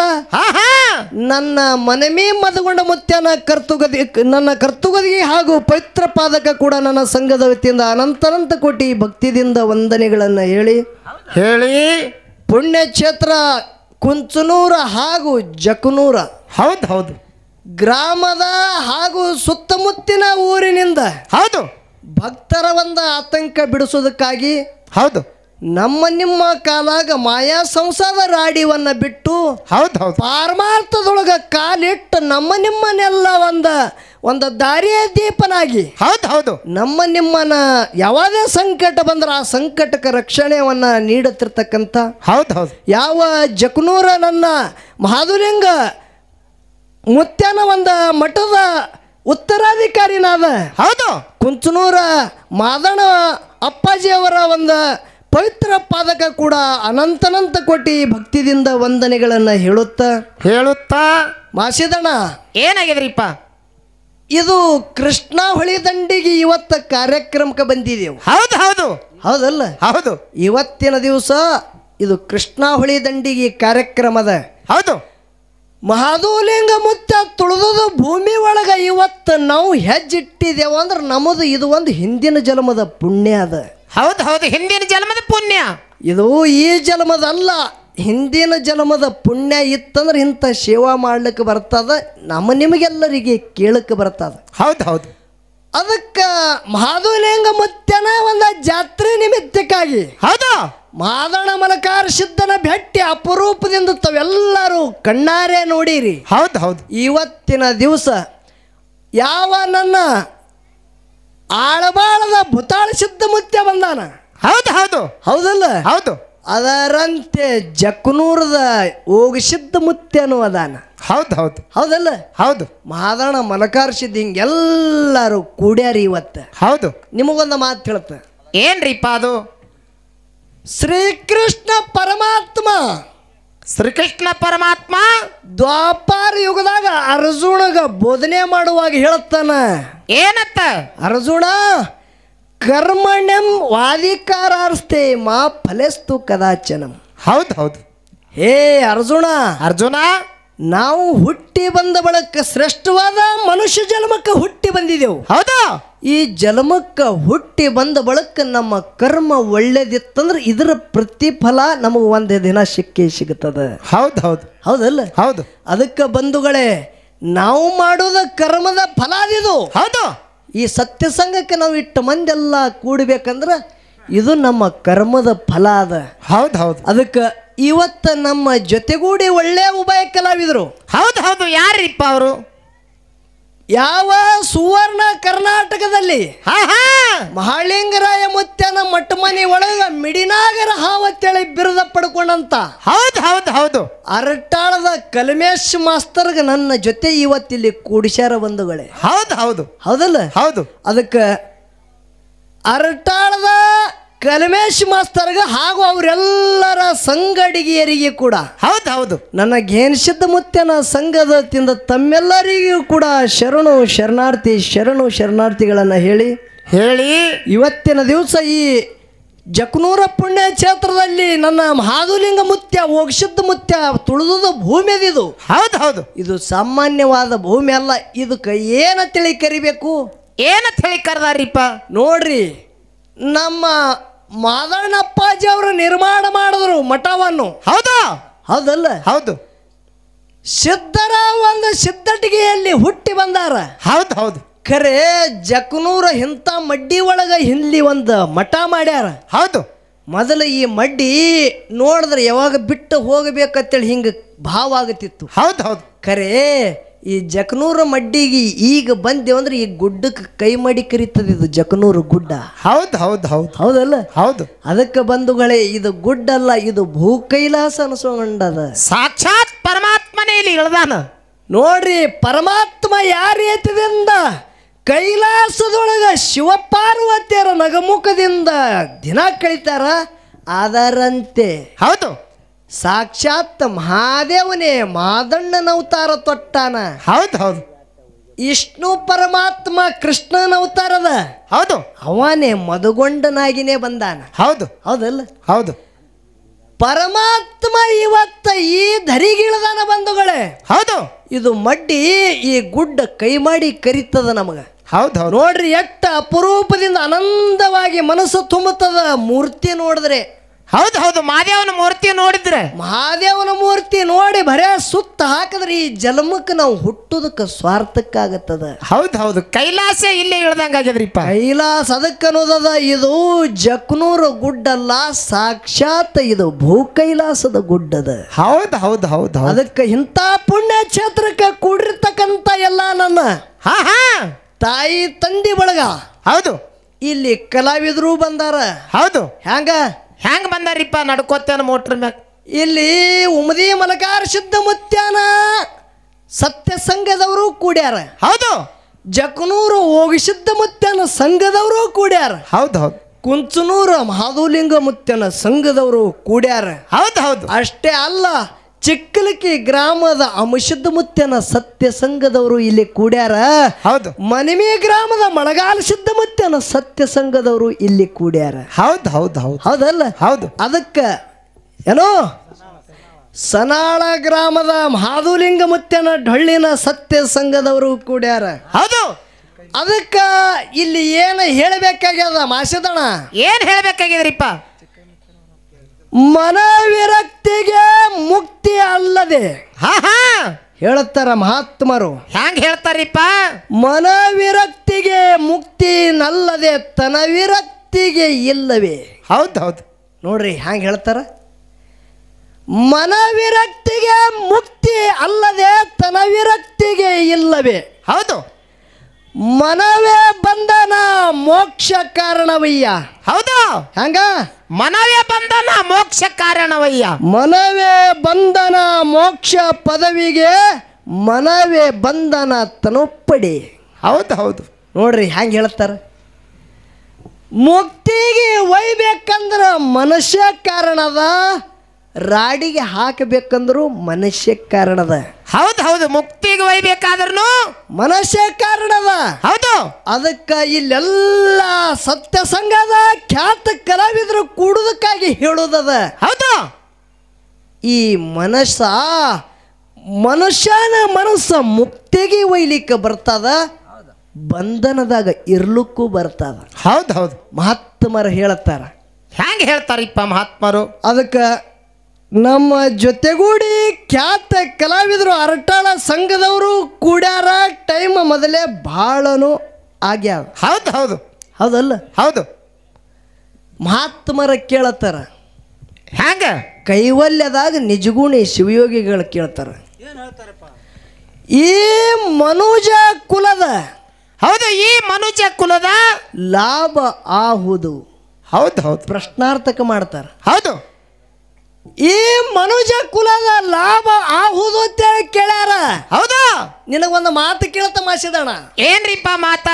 ನನ್ನ ಮನಮೇ ಮದಗೊಂಡ ಮುತ್ತೇನ ಕರ್ತುಗದಿ ನನ್ನ ಕರ್ತುಗದಿ ಹಾಗೂ ಪವಿತ್ರ ಪಾದಕ ಕೂಡ ನನ್ನ ಸಂಘದ ವತಿಯಿಂದ ಅನಂತನಂತ ಕೋಟಿ ಭಕ್ತಿದಿಂದ ವಂದನೆಗಳನ್ನು ಹೇಳಿ ಹೇಳಿ ಪುಣ್ಯಕ್ಷೇತ್ರ ಕುಂಚನೂರ ಹಾಗೂ ಜಕನೂರ ಹೌದು ಹೌದು ಗ್ರಾಮದ ಹಾಗೂ ಸುತ್ತಮುತ್ತಿನ ಊರಿನಿಂದ ಹೌದು ಭಕ್ತರ ಒಂದು ಆತಂಕ ಬಿಡಿಸೋದಕ್ಕಾಗಿ ಹೌದು ನಮ್ಮ ನಿಮ್ಮ ಕಾಲಾಗ ಮಾಯಾ ಸಂಸಾರ ರಾಡಿವನ್ನ ಬಿಟ್ಟು ಹೌದು ಹೌದು ಪಾರಮಾರ್ಥದೊಳಗ ಕಾಲಿಟ್ಟು ನಮ್ಮ ನಿಮ್ಮನೆಲ್ಲ ಒಂದ ಒಂದು ದಾರಿಯ ದೀಪನಾಗಿ ಹೌದು ಹೌದು ನಮ್ಮ ನಿಮ್ಮನ ಯಾವುದೇ ಸಂಕಟ ಬಂದ್ರೆ ಆ ಸಂಕಟಕ್ಕೆ ರಕ್ಷಣೆಯನ್ನ ನೀಡುತ್ತಿರ್ತಕ್ಕಂಥ ಹೌದು ಹೌದು ಯಾವ ಜಕನೂರ ನನ್ನ ಮಾಧುರಿಂಗ ಮುತ್ಯಾನ ಒಂದು ಮಠದ ಉತ್ತರಾಧಿಕಾರಿನಾದ ಹೌದು ಕುಂಚನೂರ ಮಾದಣ ಅಪ್ಪಾಜಿಯವರ ಒಂದು ಪವಿತ್ರ ಪಾದಕ ಕೂಡ ಅನಂತನಂತ ಕೋಟಿ ಭಕ್ತಿದಿಂದ ವಂದನೆಗಳನ್ನು ಹೇಳುತ್ತ ಹೇಳುತ್ತಾ ಮಾಸಿದಣ ಏನಾಗಿದ್ರಿಪ್ಪ ಇದು ಕೃಷ್ಣ ಹೊಳಿ ದಂಡಿಗೆ ಇವತ್ತ ಕಾರ್ಯಕ್ರಮಕ್ಕೆ ಬಂದಿದೆವು ಹೌದು ಹೌದು ಹೌದಲ್ಲ ಹೌದು ಇವತ್ತಿನ ದಿವಸ ಇದು ಕೃಷ್ಣ ಹೊಳಿ ದಂಡಿಗೆ ಕಾರ್ಯಕ್ರಮದ ಹೌದು ಮಹಾದೂಲಿಂಗ ಮುತ್ತ ತುಳಿದು ಭೂಮಿ ಒಳಗೆ ಇವತ್ತು ನಾವು ಹೆಜ್ಜಿಟ್ಟಿದ್ದೇವೆ ಅಂದ್ರೆ ನಮ್ದು ಇದು ಒಂದು ಹಿಂದಿನ ಜನ್ಮದ ಪುಣ್ಯ ಅದ ಹೌದು ಹೌದು ಹಿಂದಿನ ಜನ್ಮದ ಪುಣ್ಯ ಇದು ಈ ಜನ್ಮದಲ್ಲ ಹಿಂದಿನ ಜನ್ಮದ ಪುಣ್ಯ ಇತ್ತಂದ್ರೆ ಇಂಥ ಸೇವಾ ಮಾಡ್ಲಿಕ್ಕೆ ಬರ್ತದ ನಮ್ಮ ನಿಮಗೆಲ್ಲರಿಗೆ ಕೇಳಕ್ಕೆ ಬರ್ತದ ಹೌದು ಹೌದು ಅದಕ್ಕೆ ಮಹಾದೂಲಿಂಗ ಮುತ್ತನ ಒಂದು ಜಾತ್ರೆ ನಿಮಿತ್ತಕ್ಕಾಗಿ ಹೌದು ಮಾದಣ ಮಲಕಾರ ಸಿದ್ಧನ ಭೆಟ್ಟಿ ಅಪರೂಪದಿಂದ ತಾವೆಲ್ಲರೂ ಕಣ್ಣಾರೆ ನೋಡಿರಿ ಹೌದು ಹೌದು ಇವತ್ತಿನ ದಿವಸ ಯಾವ ನನ್ನ ಆಳಬಾಳದ ಭೂತಾಳ ಸಿದ್ಧ ಮುತ್ಯ ಬಂದಾನ ಹೌದು ಹೌದು ಹೌದಲ್ಲ ಹೌದು ಅದರಂತೆ ಜಕ್ನೂರದ ಸಿದ್ಧ ಮುತ್ಯನು ಅದಾನ ಹೌದು ಹೌದು ಹೌದಲ್ಲ ಹೌದು ಮಾದಣ ಮಲಕಾರ ಸಿದ್ಧ ಹಿಂಗೆಲ್ಲರೂ ಕೂಡ್ಯಾರಿ ಇವತ್ತು ಹೌದು ನಿಮಗೊಂದು ಮಾತು ಹೇಳುತ್ತೆ ಏನ್ರಿಪ್ಪ ಅದು ಶ್ರೀಕೃಷ್ಣ ಪರಮಾತ್ಮ ಶ್ರೀಕೃಷ್ಣ ಪರಮಾತ್ಮ ದ್ವಾಪಾರ ಯುಗದಾಗ ಅರ್ಜುನಗ ಬೋಧನೆ ಮಾಡುವಾಗ ಹೇಳುತ್ತಾನ ಏನತ್ತ ಅರ್ಜುನ ಕರ್ಮಣ್ಯಂ ವಾದಿಕಾರಾರ್ಸ್ತೆ ಮಾ ಫಲೆಸ್ತು ಕದಾಚನಂ ಹೌದು ಹೌದು ಹೇ ಅರ್ಜುನ ಅರ್ಜುನ ನಾವು ಹುಟ್ಟಿ ಬಂದ ಬಳಕ ಶ್ರೇಷ್ಠವಾದ ಮನುಷ್ಯ ಜನ್ಮಕ್ಕೆ ಹುಟ್ಟಿ ಬಂದಿದ್ದೆವು ಹೌದಾ ಈ ಜನ್ಮಕ್ಕೆ ಹುಟ್ಟಿ ಬಂದ ಬಳಕ ನಮ್ಮ ಕರ್ಮ ಒಳ್ಳೇದಿತ್ತಂದ್ರೆ ಇದರ ಪ್ರತಿಫಲ ನಮಗೆ ಒಂದೇ ದಿನ ಸಿಕ್ಕಿ ಸಿಗುತ್ತದೆ ಹೌದು ಹೌದು ಹೌದಲ್ಲ ಹೌದು ಅದಕ್ಕೆ ಬಂಧುಗಳೇ ನಾವು ಮಾಡೋದ ಕರ್ಮದ ಫಲ ಅದಿದು ಹೌದು ಈ ಸತ್ಯಸಂಗಕ್ಕೆ ನಾವು ಇಟ್ಟು ಮಂದೆಲ್ಲ ಕೂಡಬೇಕಂದ್ರೆ ಇದು ನಮ್ಮ ಕರ್ಮದ ಫಲ ಅದ ಹೌದು ಹೌದು ಅದಕ್ಕೆ ಇವತ್ತು ನಮ್ಮ ಜೊತೆಗೂಡಿ ಒಳ್ಳೆಯ ಉಪಾಯ ಕಲಾವಿದರು ಹೌದು ಹೌದು ಯಾರಿಪ್ಪ ಅವರು ಯಾವ ಸುವರ್ಣ ಕರ್ನಾಟಕದಲ್ಲಿ ಮಹಾಳಿಂಗರಾಯ ಮುತ್ಯನ ಮಟ್ಟಮನಿ ಒಳಗ ಮಿಡಿನಾಗರ ಹಾವತ್ತೇಳಿ ಬಿರುದ ಪಡ್ಕೊಂಡಂತ ಹೌದು ಹೌದು ಹೌದು ಅರಟಾಳದ ಕಲ್ಮೇಶ್ ಮಾಸ್ತರ್ಗ ನನ್ನ ಜೊತೆ ಇವತ್ತಿಲ್ಲಿ ಕೂಡಿಸ್ಯಾರ ಬಂಧುಗಳೇ ಹೌದು ಹೌದು ಹೌದಲ್ಲ ಹೌದು ಅದಕ್ಕೆ ಅರಟಾಳದ ಕಲಮೇಶ್ ಮಾಸ್ತರ್ಗ ಹಾಗೂ ಅವರೆಲ್ಲರ ಸಂಗಡಿಗೆಯರಿಗೆ ಕೂಡ ಹೌದು ಹೌದು ನನಗೇನಿಸಿದ್ದ ಮುತ್ತೇನ ಸಂಘದ ತಿಂದ ತಮ್ಮೆಲ್ಲರಿಗೂ ಕೂಡ ಶರಣು ಶರಣಾರ್ಥಿ ಶರಣು ಶರಣಾರ್ಥಿಗಳನ್ನು ಹೇಳಿ ಹೇಳಿ ಇವತ್ತಿನ ದಿವಸ ಈ ಜಕ್ನೂರ ಪುಣ್ಯ ಕ್ಷೇತ್ರದಲ್ಲಿ ನನ್ನ ಮಹಾದುಲಿಂಗ ಮುತ್ಯ ಹೋಗ್ಸಿದ್ದ ಮುತ್ಯ ತುಳಿದ ಭೂಮಿ ಹೌದು ಹೌದು ಇದು ಸಾಮಾನ್ಯವಾದ ಭೂಮಿ ಅಲ್ಲ ಇದಕ್ಕೆ ಏನ ತಿಳಿ ಕರಿಬೇಕು ಏನ ತಿಳಿ ಕರೆದಾರಿಪ್ಪ ನೋಡ್ರಿ ನಮ್ಮ ಮಾದಣ್ಣಪ್ಪಾಜಿ ಅವರು ನಿರ್ಮಾಣ ಮಾಡಿದ್ರು ಮಠವನ್ನು ಹೌದಾ ಹೌದಲ್ಲ ಹೌದು ಸಿದ್ಧರ ಒಂದು ಸಿದ್ಧಟಿಗೆಯಲ್ಲಿ ಹುಟ್ಟಿ ಬಂದಾರ ಹೌದು ಹೌದು ಖರೆ ಜಕನೂರ ಇಂಥ ಮಡ್ಡಿ ಒಳಗ ಹಿಂದಿ ಒಂದು ಮಠ ಮಾಡ್ಯಾರ ಹೌದು ಮೊದಲು ಈ ಮಡ್ಡಿ ನೋಡಿದ್ರೆ ಯಾವಾಗ ಬಿಟ್ಟು ಹೋಗಬೇಕಂತೇಳಿ ಹಿಂಗೆ ಭಾವ ಆಗುತ್ತಿತ್ತು ಹೌದು ಹೌದು ಖರೆ ಈ ಜಕನೂರ ಮಡ್ಡಿಗೆ ಈಗ ಬಂದೇವಂದ್ರೆ ಈ ಗುಡ್ಡಕ್ಕೆ ಕೈ ಮಾಡಿ ಕರಿತದೆ ಇದು ಜಕನೂರು ಗುಡ್ಡ ಹೌದು ಹೌದು ಹೌದು ಹೌದಲ್ಲ ಹೌದು ಅದಕ್ಕೆ ಬಂಧುಗಳೇ ಇದು ಗುಡ್ಡ ಅಲ್ಲ ಇದು ಭೂ ಕೈಲಾಸ ಅನಿಸೋಂಡದ ಸಾಕ್ಷಾತ್ ಪರಮಾತ್ಮನೇ ಇಲ್ಲಿ ಇಳ್ದಾನ ನೋಡ್ರಿ ಪರಮಾತ್ಮ ಯಾರ ಏತದಿಂದ ಕೈಲಾಸದೊಳಗ ಶಿವಪಾರ್ವತಿಯರ ನಗಮುಖದಿಂದ ದಿನ ಕಳಿತಾರ ಅದರಂತೆ ಹೌದು ಸಾಕ್ಷಾತ್ ಮಹಾದೇವನೇ ಮಾದಣ್ಣನ ಅವತಾರ ತೊಟ್ಟಾನ ಹೌದು ಹೌದು ವಿಷ್ಣು ಪರಮಾತ್ಮ ಕೃಷ್ಣನ ಅವತಾರದ ಹೌದು ಅವನೇ ಮದುಗೊಂಡನಾಗಿನೇ ಬಂದಾನ ಹೌದು ಹೌದಲ್ಲ ಹೌದು ಪರಮಾತ್ಮ ಇವತ್ತ ಈ ಧರಿಗಿಳದಾನ ಬಂಧುಗಳೇ ಹೌದು ಇದು ಮಡ್ಡಿ ಈ ಗುಡ್ಡ ಕೈ ಮಾಡಿ ಕರಿತದ ನಮಗ ಹೌದು ನೋಡ್ರಿ ಎಟ್ಟ ಅಪರೂಪದಿಂದ ಆನಂದವಾಗಿ ಮನಸ್ಸು ತುಂಬುತ್ತದ ಮೂರ್ತಿ ನೋಡಿದ್ರೆ ಹೌದು ಹೌದು ಮಹಾದೇವನ ಮೂರ್ತಿ ನೋಡಿದ್ರೆ ಮಹಾದೇವನ ಮೂರ್ತಿ ನೋಡಿ ಬರೇ ಸುತ್ತ ಹಾಕಿದ್ರೆ ಈ ಜನ್ಮಕ್ಕೆ ನಾವು ಹುಟ್ಟುದಕ್ಕೆ ಸ್ವಾರ್ಥಕ್ಕಾಗತ್ತದ ಹೌದು ಹೌದು ಕೈಲಾಸ ಇಲ್ಲೇ ಇಳ್ದಂಗ ಆಗ್ಯದ್ರಿಪ್ಪ ಕೈಲಾಸ ಅನ್ನೋದದ ಇದು ಜಕ್ನೂರು ಗುಡ್ಡಲ್ಲ ಸಾಕ್ಷಾತ್ ಇದು ಭೂ ಕೈಲಾಸದ ಗುಡ್ಡದ ಹೌದು ಹೌದು ಹೌದು ಅದಕ್ಕೆ ಇಂಥ ಪುಣ್ಯ ಕ್ಷೇತ್ರಕ್ಕೆ ಕೂಡಿರ್ತಕ್ಕಂಥ ಎಲ್ಲ ನನ್ನ ಹಾ ಹಾ ತಾಯಿ ತಂದೆ ಬಳಗ ಹೌದು ಇಲ್ಲಿ ಕಲಾವಿದರು ಬಂದಾರ ಹೌದು ಹ್ಯಾಂಗ ಹೆಂಗೆ ಬಂದಾರಿಪ್ಪ ನಡ್ಕೋತೇನ ಮೋಟ್ರ್ ಮ್ಯಾಗ ಇಲ್ಲಿ ಉಮದಿ ಮಲಕಾರ ಶುದ್ಧ ಮುತ್ಯಾನ ಸತ್ಯ ಸಂಘದವರು ಕೂಡ್ಯಾರ ಹೌದು ಜಕನೂರು ಹೋಗಿ ಶುದ್ಧ ಮುತ್ಯಾನ ಸಂಘದವರು ಕೂಡ್ಯಾರ ಹೌದು ಹೌದು ಕುಂಚನೂರು ಮಾಧುಲಿಂಗ ಮುತ್ಯನ ಸಂಘದವರು ಕೂಡ್ಯಾರ ಹೌದು ಹೌದು ಅಷ್ಟೇ ಅಲ್ಲ ಚಿಕ್ಕಲಕಿ ಗ್ರಾಮದ ಅಮಶುದ್ಧ ಮುತ್ಯನ ಸತ್ಯ ಸಂಘದವರು ಇಲ್ಲಿ ಕೂಡ್ಯಾರ ಹೌದು ಮನಿಮಿ ಗ್ರಾಮದ ಮಳಗಾಲ ಶುದ್ಧ ಮುತ್ಯನ ಸತ್ಯ ಸಂಘದವರು ಇಲ್ಲಿ ಕೂಡ್ಯಾರ ಹೌದು ಹೌದು ಹೌದು ಹೌದಲ್ಲ ಹೌದು ಅದಕ್ಕೆ ಏನೋ ಸನಾಳ ಗ್ರಾಮದ ಮಹಾದುಲಿಂಗ ಮುತ್ಯನ ಡೊಳ್ಳಿನ ಸತ್ಯ ಸಂಘದವರು ಕೂಡ್ಯಾರ ಹೌದು ಅದಕ್ಕ ಇಲ್ಲಿ ಏನು ಹೇಳಬೇಕಾಗ್ಯದ ಮಾಸದಣ್ಣ ಏನ್ ಹೇಳಬೇಕಾಗಿದ್ರಿಪ್ಪ ಮನವಿ ಮನದೆ ಹಾ ಮಹಾತ್ಮರು ಹ್ಯಾಂಗ ಹೇಳ್ತಾರಿಪ್ಪ ಮನವಿರಕ್ತಿಗೆ ಮುಕ್ತಿ ನಲ್ಲದೆ ವಿರಕ್ತಿಗೆ ಇಲ್ಲವೇ ಹೌದು ಹೌದು ನೋಡ್ರಿ ಹ್ಯಾಂಗ ಹೇಳ್ತಾರ ಮನವಿರಕ್ತಿಗೆ ಮುಕ್ತಿ ಅಲ್ಲದೆ ವಿರಕ್ತಿಗೆ ಇಲ್ಲವೇ ಹೌದು ಮನವೇ ಬಂಧನ ಮೋಕ್ಷ ಕಾರಣವಯ್ಯ ಹೌದು ಹಂಗ ಮನವೇ ಬಂಧನ ಮೋಕ್ಷ ಕಾರಣವಯ್ಯ ಮನವೇ ಬಂಧನ ಮೋಕ್ಷ ಪದವಿಗೆ ಮನವೇ ಬಂಧನ ತನುಪ್ಪಡಿ ಹೌದು ಹೌದು ನೋಡ್ರಿ ಹ್ಯಾಂಗ ಹೇಳ್ತಾರ ಮುಕ್ತಿಗೆ ಒಯ್ಬೇಕಂದ್ರೆ ಮನುಷ್ಯ ಕಾರಣದ ರಾಡಿಗೆ ಹಾಕಬೇಕಂದ್ರು ಮನುಷ್ಯ ಕಾರಣದ ಹೌದು ಹೌದು ಮುಕ್ತಿಗೆ ಒಯ್ಬೇಕಾದ್ರೂ ಮನುಷ್ಯ ಕಾರಣದ ಹೌದು ಅದಕ್ಕ ಇಲ್ಲೆಲ್ಲ ಸತ್ಯ ಸಂಘದ ಖ್ಯಾತ ಕಲಾವಿದರು ಕೂಡುದಕ್ಕಾಗಿ ಹೇಳುದದ ಹೌದು ಈ ಮನಸ್ಸ ಮನುಷ್ಯನ ಮನಸ್ಸ ಮುಕ್ತಿಗೆ ಒಯ್ಲಿಕ್ಕೆ ಬರ್ತದ ಬಂಧನದಾಗ ಇರ್ಲಿಕ್ಕೂ ಬರ್ತದ ಹೌದು ಹೌದು ಮಹಾತ್ಮರು ಹೇಳತ್ತಾರ ಹ್ಯಾಂಗೆ ಹೇಳ್ತಾರಿಪ್ಪ ಮಹಾತ್ಮರು ಅದಕ್ಕೆ ನಮ್ಮ ಜೊತೆಗೂಡಿ ಖ್ಯಾತ ಕಲಾವಿದರು ಅರಟಾಳ ಸಂಘದವರು ಕೂಡ್ಯಾರ ಟೈಮ್ ಮೊದಲೇ ಭಾಳನು ಆಗ್ಯಾವ ಹೌದು ಹೌದು ಹೌದಲ್ಲ ಹೌದು ಮಹಾತ್ಮರ ಕೇಳತ್ತಾರ ಹ್ಯಾಂಗ ಕೈವಲ್ಯದಾಗ ನಿಜಗುಣಿ ಶಿವಯೋಗಿಗಳು ಕೇಳ್ತಾರ ಈ ಮನುಜ ಕುಲದ ಹೌದು ಈ ಮನುಜ ಕುಲದ ಲಾಭ ಆಹುದು ಹೌದು ಹೌದು ಪ್ರಶ್ನಾರ್ಥಕ ಮಾಡ್ತಾರ ಹೌದು ಈ ಮನುಜ ಕುಲದ ಲಾಭ ಆಹುದು ಅಂತೇಳಿ ಕೇಳ್ಯಾರ ಹೌದಾ ನಿನಗೊಂದು ಮಾತು ಕೇಳ್ತ ಮಾಸಿದಣ ಏನ್ರಿಪ್ಪ ಮಾತ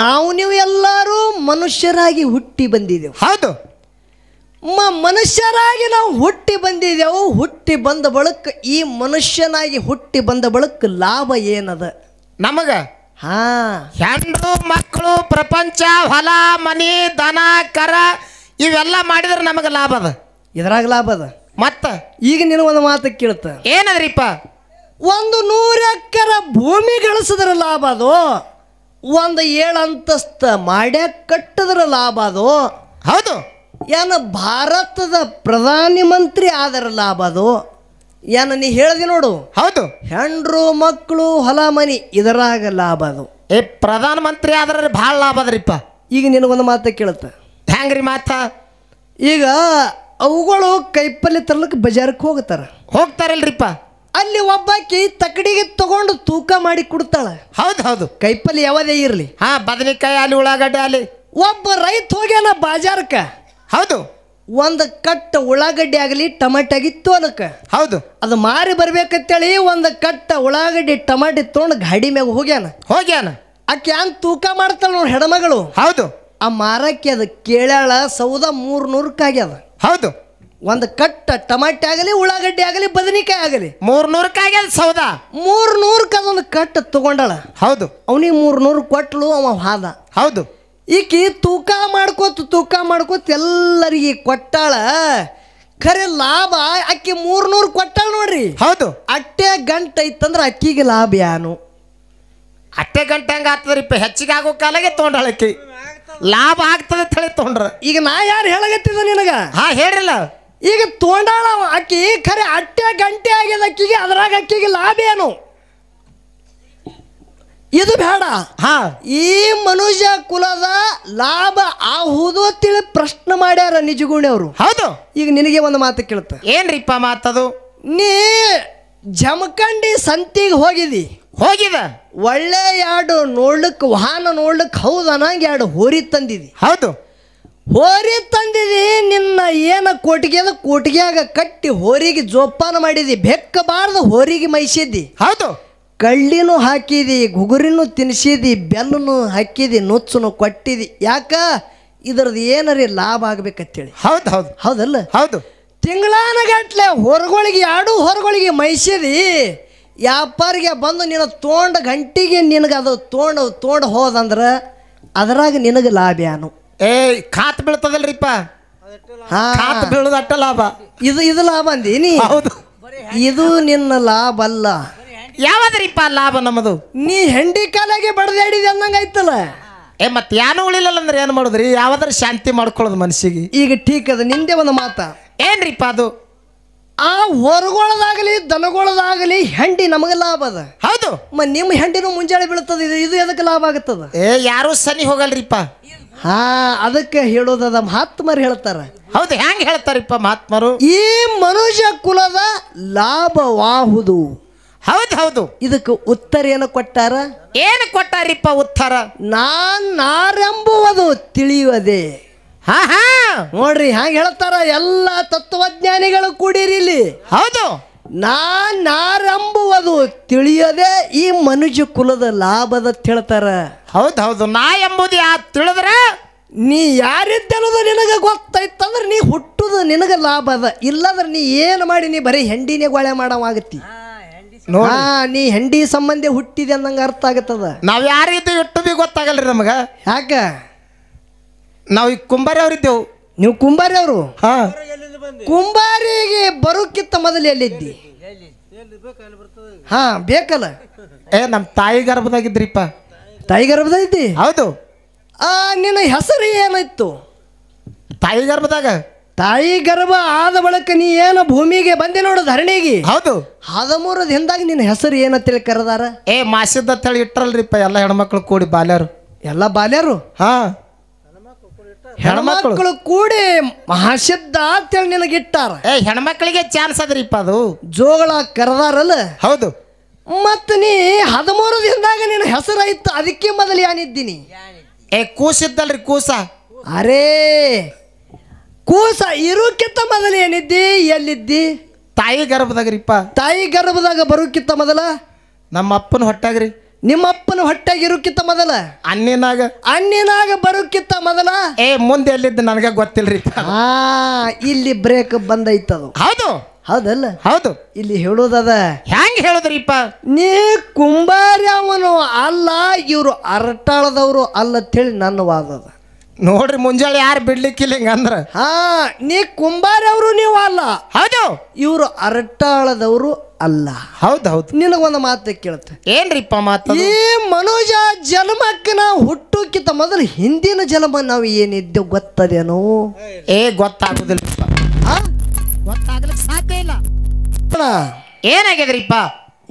ನಾವು ನೀವು ಎಲ್ಲರೂ ಮನುಷ್ಯರಾಗಿ ಹುಟ್ಟಿ ಬಂದಿದ್ದೆವು ಹೌದು ಮ ಮನುಷ್ಯರಾಗಿ ನಾವು ಹುಟ್ಟಿ ಬಂದಿದ್ದೆವು ಹುಟ್ಟಿ ಬಂದ ಬಳಕ ಈ ಮನುಷ್ಯನಾಗಿ ಹುಟ್ಟಿ ಬಂದ ಬಳಕ ಲಾಭ ಏನದ ನಮಗ ಹಾ ಮಕ್ಕಳು ಪ್ರಪಂಚ ಹೊಲ ಮನಿ ದನ ಕರ ಇವೆಲ್ಲ ಮಾಡಿದ್ರೆ ನಮಗೆ ಲಾಭ ಅದ ಇದ್ರಾಗ ಲಾಭ ಅದ ಮತ್ತ ಈಗ ನಿನ ಒಂದು ಮಾತು ಕೇಳ್ತ ಏನದ್ರಿಪ್ಪ ಒಂದು ನೂರ ಎಕರ ಭೂಮಿ ಗಳಿಸಿದ್ರ ಲಾಭ ಅದು ಒಂದು ಏಳು ಅಂತಸ್ತ ಮಾಡ್ಯ ಕಟ್ಟಿದ್ರ ಲಾಭ ಅದು ಹೌದು ಏನು ಭಾರತದ ಪ್ರಧಾನಿ ಮಂತ್ರಿ ಆದರ ಲಾಭ ಅದು ಏನ ನೀ ಹೇಳಿದೆ ನೋಡು ಹೌದು ಹೆಂಡ್ರು ಮಕ್ಕಳು ಹೊಲ ಮನಿ ಇದರಾಗ ಲಾಭ ಅದು ಏ ಪ್ರಧಾನ ಮಂತ್ರಿ ಆದ್ರೆ ಭಾಳ ಲಾಭ ಅದ್ರಿಪ್ಪ ಈಗ ನಿನಗೊಂದು ಮಾತು ಕೇಳುತ್ತೆ ಹೆಂಗ್ರಿ ಮಾತಾ ಈಗ ಅವುಗಳು ಕೈಪಲ್ಯ ತರ್ಲಿಕ್ಕೆ ಬಜಾರಕ್ಕೆ ಹೋಗ್ತಾರೆ ಹೋಗ್ತಾರಲ್ರಿಪ್ಪ ಅಲ್ಲಿ ಒಬ್ಬಾಕಿ ತಕಡಿಗೆ ತಗೊಂಡು ತೂಕ ಮಾಡಿ ಕೊಡ್ತಾಳೆ ಹೌದು ಹೌದು ಕೈಪಲ್ಯ ಯಾವುದೇ ಇರಲಿ ಹಾ ಬದನೆಕಾಯಿ ಅಲ್ಲಿ ಉಳ್ಳಾಗಡ್ಡೆ ಅಲ್ಲಿ ಒಬ್ಬ ರೈತ ಹೋಗ್ಯಾನ ಬಾಜಾರಕ್ಕೆ ಹೌದು ಒಂದು ಕಟ್ಟ ಉಳ್ಳಾಗಡ್ಡೆ ಆಗಲಿ ಟಮಾಟೆ ಆಗಿತ್ತು ಅದಕ್ಕೆ ಹೌದು ಅದು ಮಾರಿ ಬರ್ಬೇಕಂತೇಳಿ ಒಂದು ಕಟ್ಟ ಉಳ್ಳಾಗಡ್ಡಿ ಟಮಾಟೆ ತೊಗೊಂಡು ಗಾಡಿ ಮ್ಯಾಗ ಹೋಗ್ಯಾನ ಹೋಗ್ಯಾನ ಆಕೆ ತೂಕ ಮಾಡ್ತಾಳ ನೋಡಿ ಹೆಣ್ಮಗಳು ಹೌದು ಆ ಮಾರಕ್ಕೆ ಅದು ಕೇಳ್ಯಾಳ ಸೌದ ಮೂರು ನೂರಕ್ಕಾಗ್ಯದ ಹೌದು ಒಂದು ಕಟ್ಟ ಟಮಾಟೆ ಆಗಲಿ ಉಳ್ಳಾಗಡ್ಡಿ ಆಗಲಿ ಬದನೆಕಾಯಿ ಆಗಲಿ ಮೂರ್ ನೂರಕ್ಕಾಗ್ಯದ ಸೌದಾ ಮೂರ್ ನೂರಕ್ಕೆ ಕಟ್ಟ ತಗೊಂಡಳ ಹೌದು ಅವನಿ ಮೂರ್ ನೂರು ಕೊಟ್ಲು ಅವ ಹಾದ ಹೌದು ಈಕಿ ತೂಕ ಮಾಡ್ಕೋತ ತೂಕ ಮಾಡ್ಕೋತ ಎಲ್ಲರಿಗೆ ಕೊಟ್ಟಾಳ ಖರೆ ಲಾಭ ಅಕ್ಕಿ ಮೂರ್ ನೂರು ಕೊಟ್ಟಾಳ ನೋಡ್ರಿ ಹೌದು ಅಟ್ಟೆ ಗಂಟೆ ಅಕ್ಕಿಗೆ ಲಾಭ ಯಾನು ಅಟ್ಟೆ ಗಂಟೆ ಹಂಗೆ ಆಗ್ತದ್ರಿ ಹೆಚ್ಚಿಗೆ ಆಗೋ ಕಾಲಾಗೆ ಅಕ್ಕಿ ಲಾಭ ಆಗ್ತದೆ ಅಂತ ಹೇಳಿ ತೊಗೊಂಡ್ರ ಈಗ ನಾ ಯಾರು ಹೇಳಗತ್ತಿದ ನಿನಗ ಹಾ ಹೇಳ್ರಲ್ಲ ಈಗ ತೋಂಡಾಳ ಅಕ್ಕಿ ಖರೆ ಅಟ್ಟೆ ಗಂಟೆ ಆಗ್ಯದ ಅಕ್ಕಿಗೆ ಅದ್ರಾಗ ಅಕ್ಕಿಗೆ ಲಾಭ ಏನು ಇದು ಬೇಡ ಹಾ ಈ ಮನುಷ್ಯ ಕುಲದ ಲಾಭ ಆಹುದು ತಿಳಿ ಪ್ರಶ್ನೆ ಮಾಡ್ಯಾರ ನಿಜಗುಣಿ ಅವರು ಹೌದು ಈಗ ನಿನಗೆ ಒಂದು ಮಾತು ಕೇಳುತ್ತೆ ಏನ್ರಿಪ್ಪ ಮಾತದು ನೀ ಜಮಖಂಡಿ ಸಂತಿಗೆ ಹೋಗಿದಿ ಹೋಗಿದ ಒಳ್ಳೆ ಎರಡು ನೋಡ್ಲಿಕ್ಕೆ ವಾಹನ ನೋಡ್ಲಿಕ್ಕೆ ಹೌದು ಅನ್ನಂಗೆ ಎರಡು ಹೋರಿ ತಂದಿದಿ ಹೌದು ಹೋರಿ ತಂದಿದಿ ನಿನ್ನ ಏನು ಕೊಟ್ಟಿಗೆ ಕೊಟ್ಟಿಗೆಯಾಗ ಕಟ್ಟಿ ಹೋರಿಗೆ ಜೋಪಾನ ಮಾಡಿದಿ ಬೆಕ್ಕ ಬೆಕ್ಕಬಾರ್ದು ಹೋರಿಗೆ ಮೈಸಿದ್ದಿ ಹೌದು ಕಳ್ಳಿನೂ ಹಾಕಿದಿ ಗುಗುರಿನೂ ತಿನ್ಸಿದಿ ಬೆಲ್ಲನು ಹಾಕಿದಿ ನುಚ್ಚನು ಕೊಟ್ಟಿದಿ ಯಾಕ ಇದ್ರದ್ದು ಏನರೀ ಲಾಭ ಆಗ್ಬೇಕಂತೇಳಿ ಹೌದು ಹೌದು ಹೌದಲ್ಲ ಹೌದು ತಿಂಗಳಾನಗಟ್ಲೆ ಹೊರಗಳಿಗೆ ಎರಡು ಹೊರಗಳಿಗೆ ಮೈಸಿದಿ ವ್ಯಾಪಾರಿಗೆ ಬಂದು ನೀನು ತೋಂಡ ಗಂಟಿಗೆ ನಿನಗೆ ಅದು ತೊಗೊಂಡು ತೊಗೊಂಡು ಹೋದಂದ್ರೆ ಅದ್ರಾಗ ನಿನಗೆ ಲಾಭ ಏನು ಏ ಖಾತ್ ಬೀಳ್ತದಲ್ರಿಪ್ಪ ಖಾತ್ ಲಾಭ ಇದು ಇದು ಲಾಭ ಅಂದೀನಿ ಹೌದು ಇದು ನಿನ್ನ ಲಾಭ ಅಲ್ಲ ಯಾವ್ದ್ರಿಪ್ಪ ಲಾಭ ನಮ್ಮದು ನೀ ಹೆಂಡಿ ಕಾಲಾಗೆ ಬಡ್ದಾಡಿದೆ ಅನ್ನಂಗೆ ಐತಲ್ಲ ಏ ಮತ್ತೆ ಯಾನು ಉಳಿಲಲ್ಲ ಅಂದ್ರೆ ಏನು ಮಾಡುದ್ರಿ ಯಾವ್ದಾರ ಶಾಂತಿ ಮಾಡ್ಕೊಳ್ಳೋದು ಮನಸ್ಸಿಗೆ ಈಗ ಠೀಕ್ ಅದು ನಿಂದೆ ಒಂದು ಮಾತಾ ಏನ್ರಿಪ್ಪ ಅದು ಆ ಹೊರಗೊಳದಾಗಲಿ ದನಗೊಳದಾಗಲಿ ಹೆಂಡಿ ನಮಗೆ ಲಾಭ ಅದ ಹೌದು ಮ ನಿಮ್ಮ ಹೆಂಡಿನೂ ಮುಂಜಾನೆ ಬೀಳ್ತದ ಇದು ಇದು ಎದಕ್ಕೆ ಲಾಭ ಆಗುತ್ತದ ಏ ಯಾರು ಸನಿ ಹೋಗಲ್ರಿಪ್ಪ ಹಾ ಅದಕ್ಕೆ ಹೇಳೋದ ಮಹಾತ್ಮರು ಹೇಳ್ತಾರ ಹೌದು ಹೆಂಗೆ ಹೇಳ್ತಾರಿಪ್ಪ ಮಹಾತ್ಮರು ಈ ಮನುಷ್ಯ ಕುಲದ ಲಾಭವಾಹುದು ಹೌದು ಹೌದು ಇದಕ್ಕೆ ಉತ್ತರ ಏನು ಕೊಟ್ಟಾರ ಏನು ಕೊಟ್ಟಾರಿಪ್ಪ ಉತ್ತರ ನಾನ್ ನಾರೆಂಬುವುದು ತಿಳಿಯುವುದೇ ಹಾ ಹಾ ನೋಡ್ರಿ ಹ್ಯಾಂಗ ಹೇಳ್ತಾರ ಎಲ್ಲ ತತ್ವಜ್ಞಾನಿಗಳು ಇಲ್ಲಿ ಹೌದು ನಾನ್ ತಿಳಿಯದೆ ಈ ಮನುಷ್ಯ ಕುಲದ ಲಾಭದ ತಿಳ್ತಾರ ಹೌದು ಹೌದು ನಾ ಎಂಬುದು ಯಾ ತಿಳಿದ್ರ ನೀ ಯಾರಿದ್ದೆಲ್ಲದ ನಿನಗೆ ಗೊತ್ತಾಯ್ತಂದ್ರೆ ನೀ ಹುಟ್ಟುದು ನಿನಗೆ ಲಾಭ ಅದ ಇಲ್ಲಂದ್ರೆ ನೀ ಏನು ಮಾಡಿ ನೀ ಬರೀ ಹೆಂಡಿನೇ ಗೋಳೆ ಮಾಡವಾಗತ್ತಿ ಹಾ ನೀ ಹೆಂಡಿ ಸಂಬಂಧಿ ಹುಟ್ಟಿದೆ ಅಂದಂಗ ಅರ್ಥ ಆಗತ್ತದ ನಾವ್ ಯಾರಿದ್ದು ಇಟ್ಟು ಗೊತ್ತಾಗಲ್ರಿ ನಮಗ ಯಾಕ ನಾವು ಈ ಕುಂಬಾರಿ ನೀವು ಕುಂಬಾರಿ ಅವರು ಹಾ ಕುಂಬಾರಿಗೆ ಬರೋಕ್ಕಿಂತ ಮೊದಲು ಎಲ್ಲಿದ್ದಿ ಹಾ ಬೇಕಲ್ಲ ಏ ನಮ್ಮ ತಾಯಿ ಗರ್ಭದಾಗಿದ್ರಿಪ್ಪ ತಾಯಿ ಗರ್ಭದಾಗಿದ್ದಿ ಹೌದು ಆ ನಿನ್ನ ಹೆಸರು ಏನಾಯ್ತು ತಾಯಿ ಗರ್ಭದಾಗ ತಾಯಿ ಗರ್ಭ ಆದ ಬಳಿಕ ನೀ ಏನು ಭೂಮಿಗೆ ಬಂದೆ ನೋಡು ಧರಣಿಗೆ ಹೌದು ಮೂರು ದಿನದಾಗ ನಿನ್ನ ಹೆಸರು ತಿಳಿ ಕರೆದಾರ ಏ ಮಾಸಿದ್ದ ಹೇಳಿ ಇಟ್ಟರಲ್ರಿಪ್ಪ ಎಲ್ಲ ಹೆಣ್ಮಕ್ಳು ಕೂಡಿ ಬಾಲ್ಯರು ಎಲ್ಲ ಬಾಲ್ಯರು ಹಾ ಹೆಣ್ಮಕ್ಳು ಕೂಡಿ ಮಹಾಸಿದ್ಧ ಅಂತೇಳಿ ನಿನಗಿಟ್ಟಾರ ಏ ಹೆಣ್ಮಕ್ಳಿಗೆ ಚಾನ್ಸ್ ಅದ್ರಿಪ್ಪ ಅದು ಜೋಗಳ ಕರೆದಾರಲ್ಲ ಹೌದು ಮತ್ ನೀ ಹದಿಮೂರು ದಿನದಾಗ ನಿನ್ನ ಹೆಸರಾಯ್ತು ಅದಕ್ಕೆ ಮೊದಲು ಯಾನಿದ್ದೀನಿ ಏ ಕೂಸಿದ್ದಲ್ರಿ ಕೂಸ ಅರೇ ಕೂಸ ಇರೋಕ್ಕಿಂತ ಮೊದಲು ಏನಿದ್ದಿ ಎಲ್ಲಿದ್ದಿ ತಾಯಿ ಗರ್ಭದಾಗ್ರಿಪ್ಪ ತಾಯಿ ಗರ್ಭದಾಗ ಬರೋಕ್ಕಿಂತ ಮೊದಲ ನಮ್ಮ ಅಪ್ಪನ ಹೊಟ್ಟಾಗ್ರಿ ನಿಮ್ಮಪ್ಪನ ಹೊಟ್ಟೆಗೆ ಇರುಕಿತ್ತ ಮೊದಲ ಅಣ್ಣಿನಾಗ ಅಣ್ಣಿನಾಗ ಬರುಕ್ಕಿತ್ತ ಮೊದಲ ಏ ಮುಂದೆ ಎಲ್ಲಿದ್ದ ನನಗೆ ಗೊತ್ತಿಲ್ರಿ ಆ ಇಲ್ಲಿ ಬ್ರೇಕ್ ಬಂದೈತದು ಹೌದು ಹೌದಲ್ಲ ಹೌದು ಇಲ್ಲಿ ಹೇಳೋದದ ಹೆಂಗ್ ಹೇಳುದ್ರಿಪ್ಪ ನೀ ಕುಂಬಾರ್ಯವನು ಅಲ್ಲ ಇವರು ಅರಟಾಳದವರು ಅಲ್ಲ ತಿಳಿ ನನ್ನ ವಾದದ ನೋಡ್ರಿ ಮುಂಜಾನೆ ಯಾರು ಬಿಡ್ಲಿಕ್ಕಿಲ್ಲ ಹಿಂಗಂದ್ರ ಹಾ ನೀ ಅವರು ನೀವು ಅಲ್ಲ ಹೌದು ಇವರು ಅರಟಾಳದವರು ಅಲ್ಲ ಹೌದು ಹೌದು ನಿನಗೊಂದು ಮಾತು ಕೇಳುತ್ತೆ ಏನ್ರಿಪ್ಪ ಮಾತು ಈ ಮನುಜ ಜನ್ಮಕ್ಕ ನಾವು ಹುಟ್ಟುಕಿತ್ತ ಮೊದಲು ಹಿಂದಿನ ಜನ್ಮ ನಾವು ಏನಿದ್ದೆ ಗೊತ್ತದೇನೋ ಏ ಗೊತ್ತಾಗುದಿಲ್ಲ ಗೊತ್ತಾಗ್ಲಿಕ್ಕೆ ಸಾಧ್ಯ ಇಲ್ಲ ಏನಾಗ್ಯದ್ರಿಪ್ಪ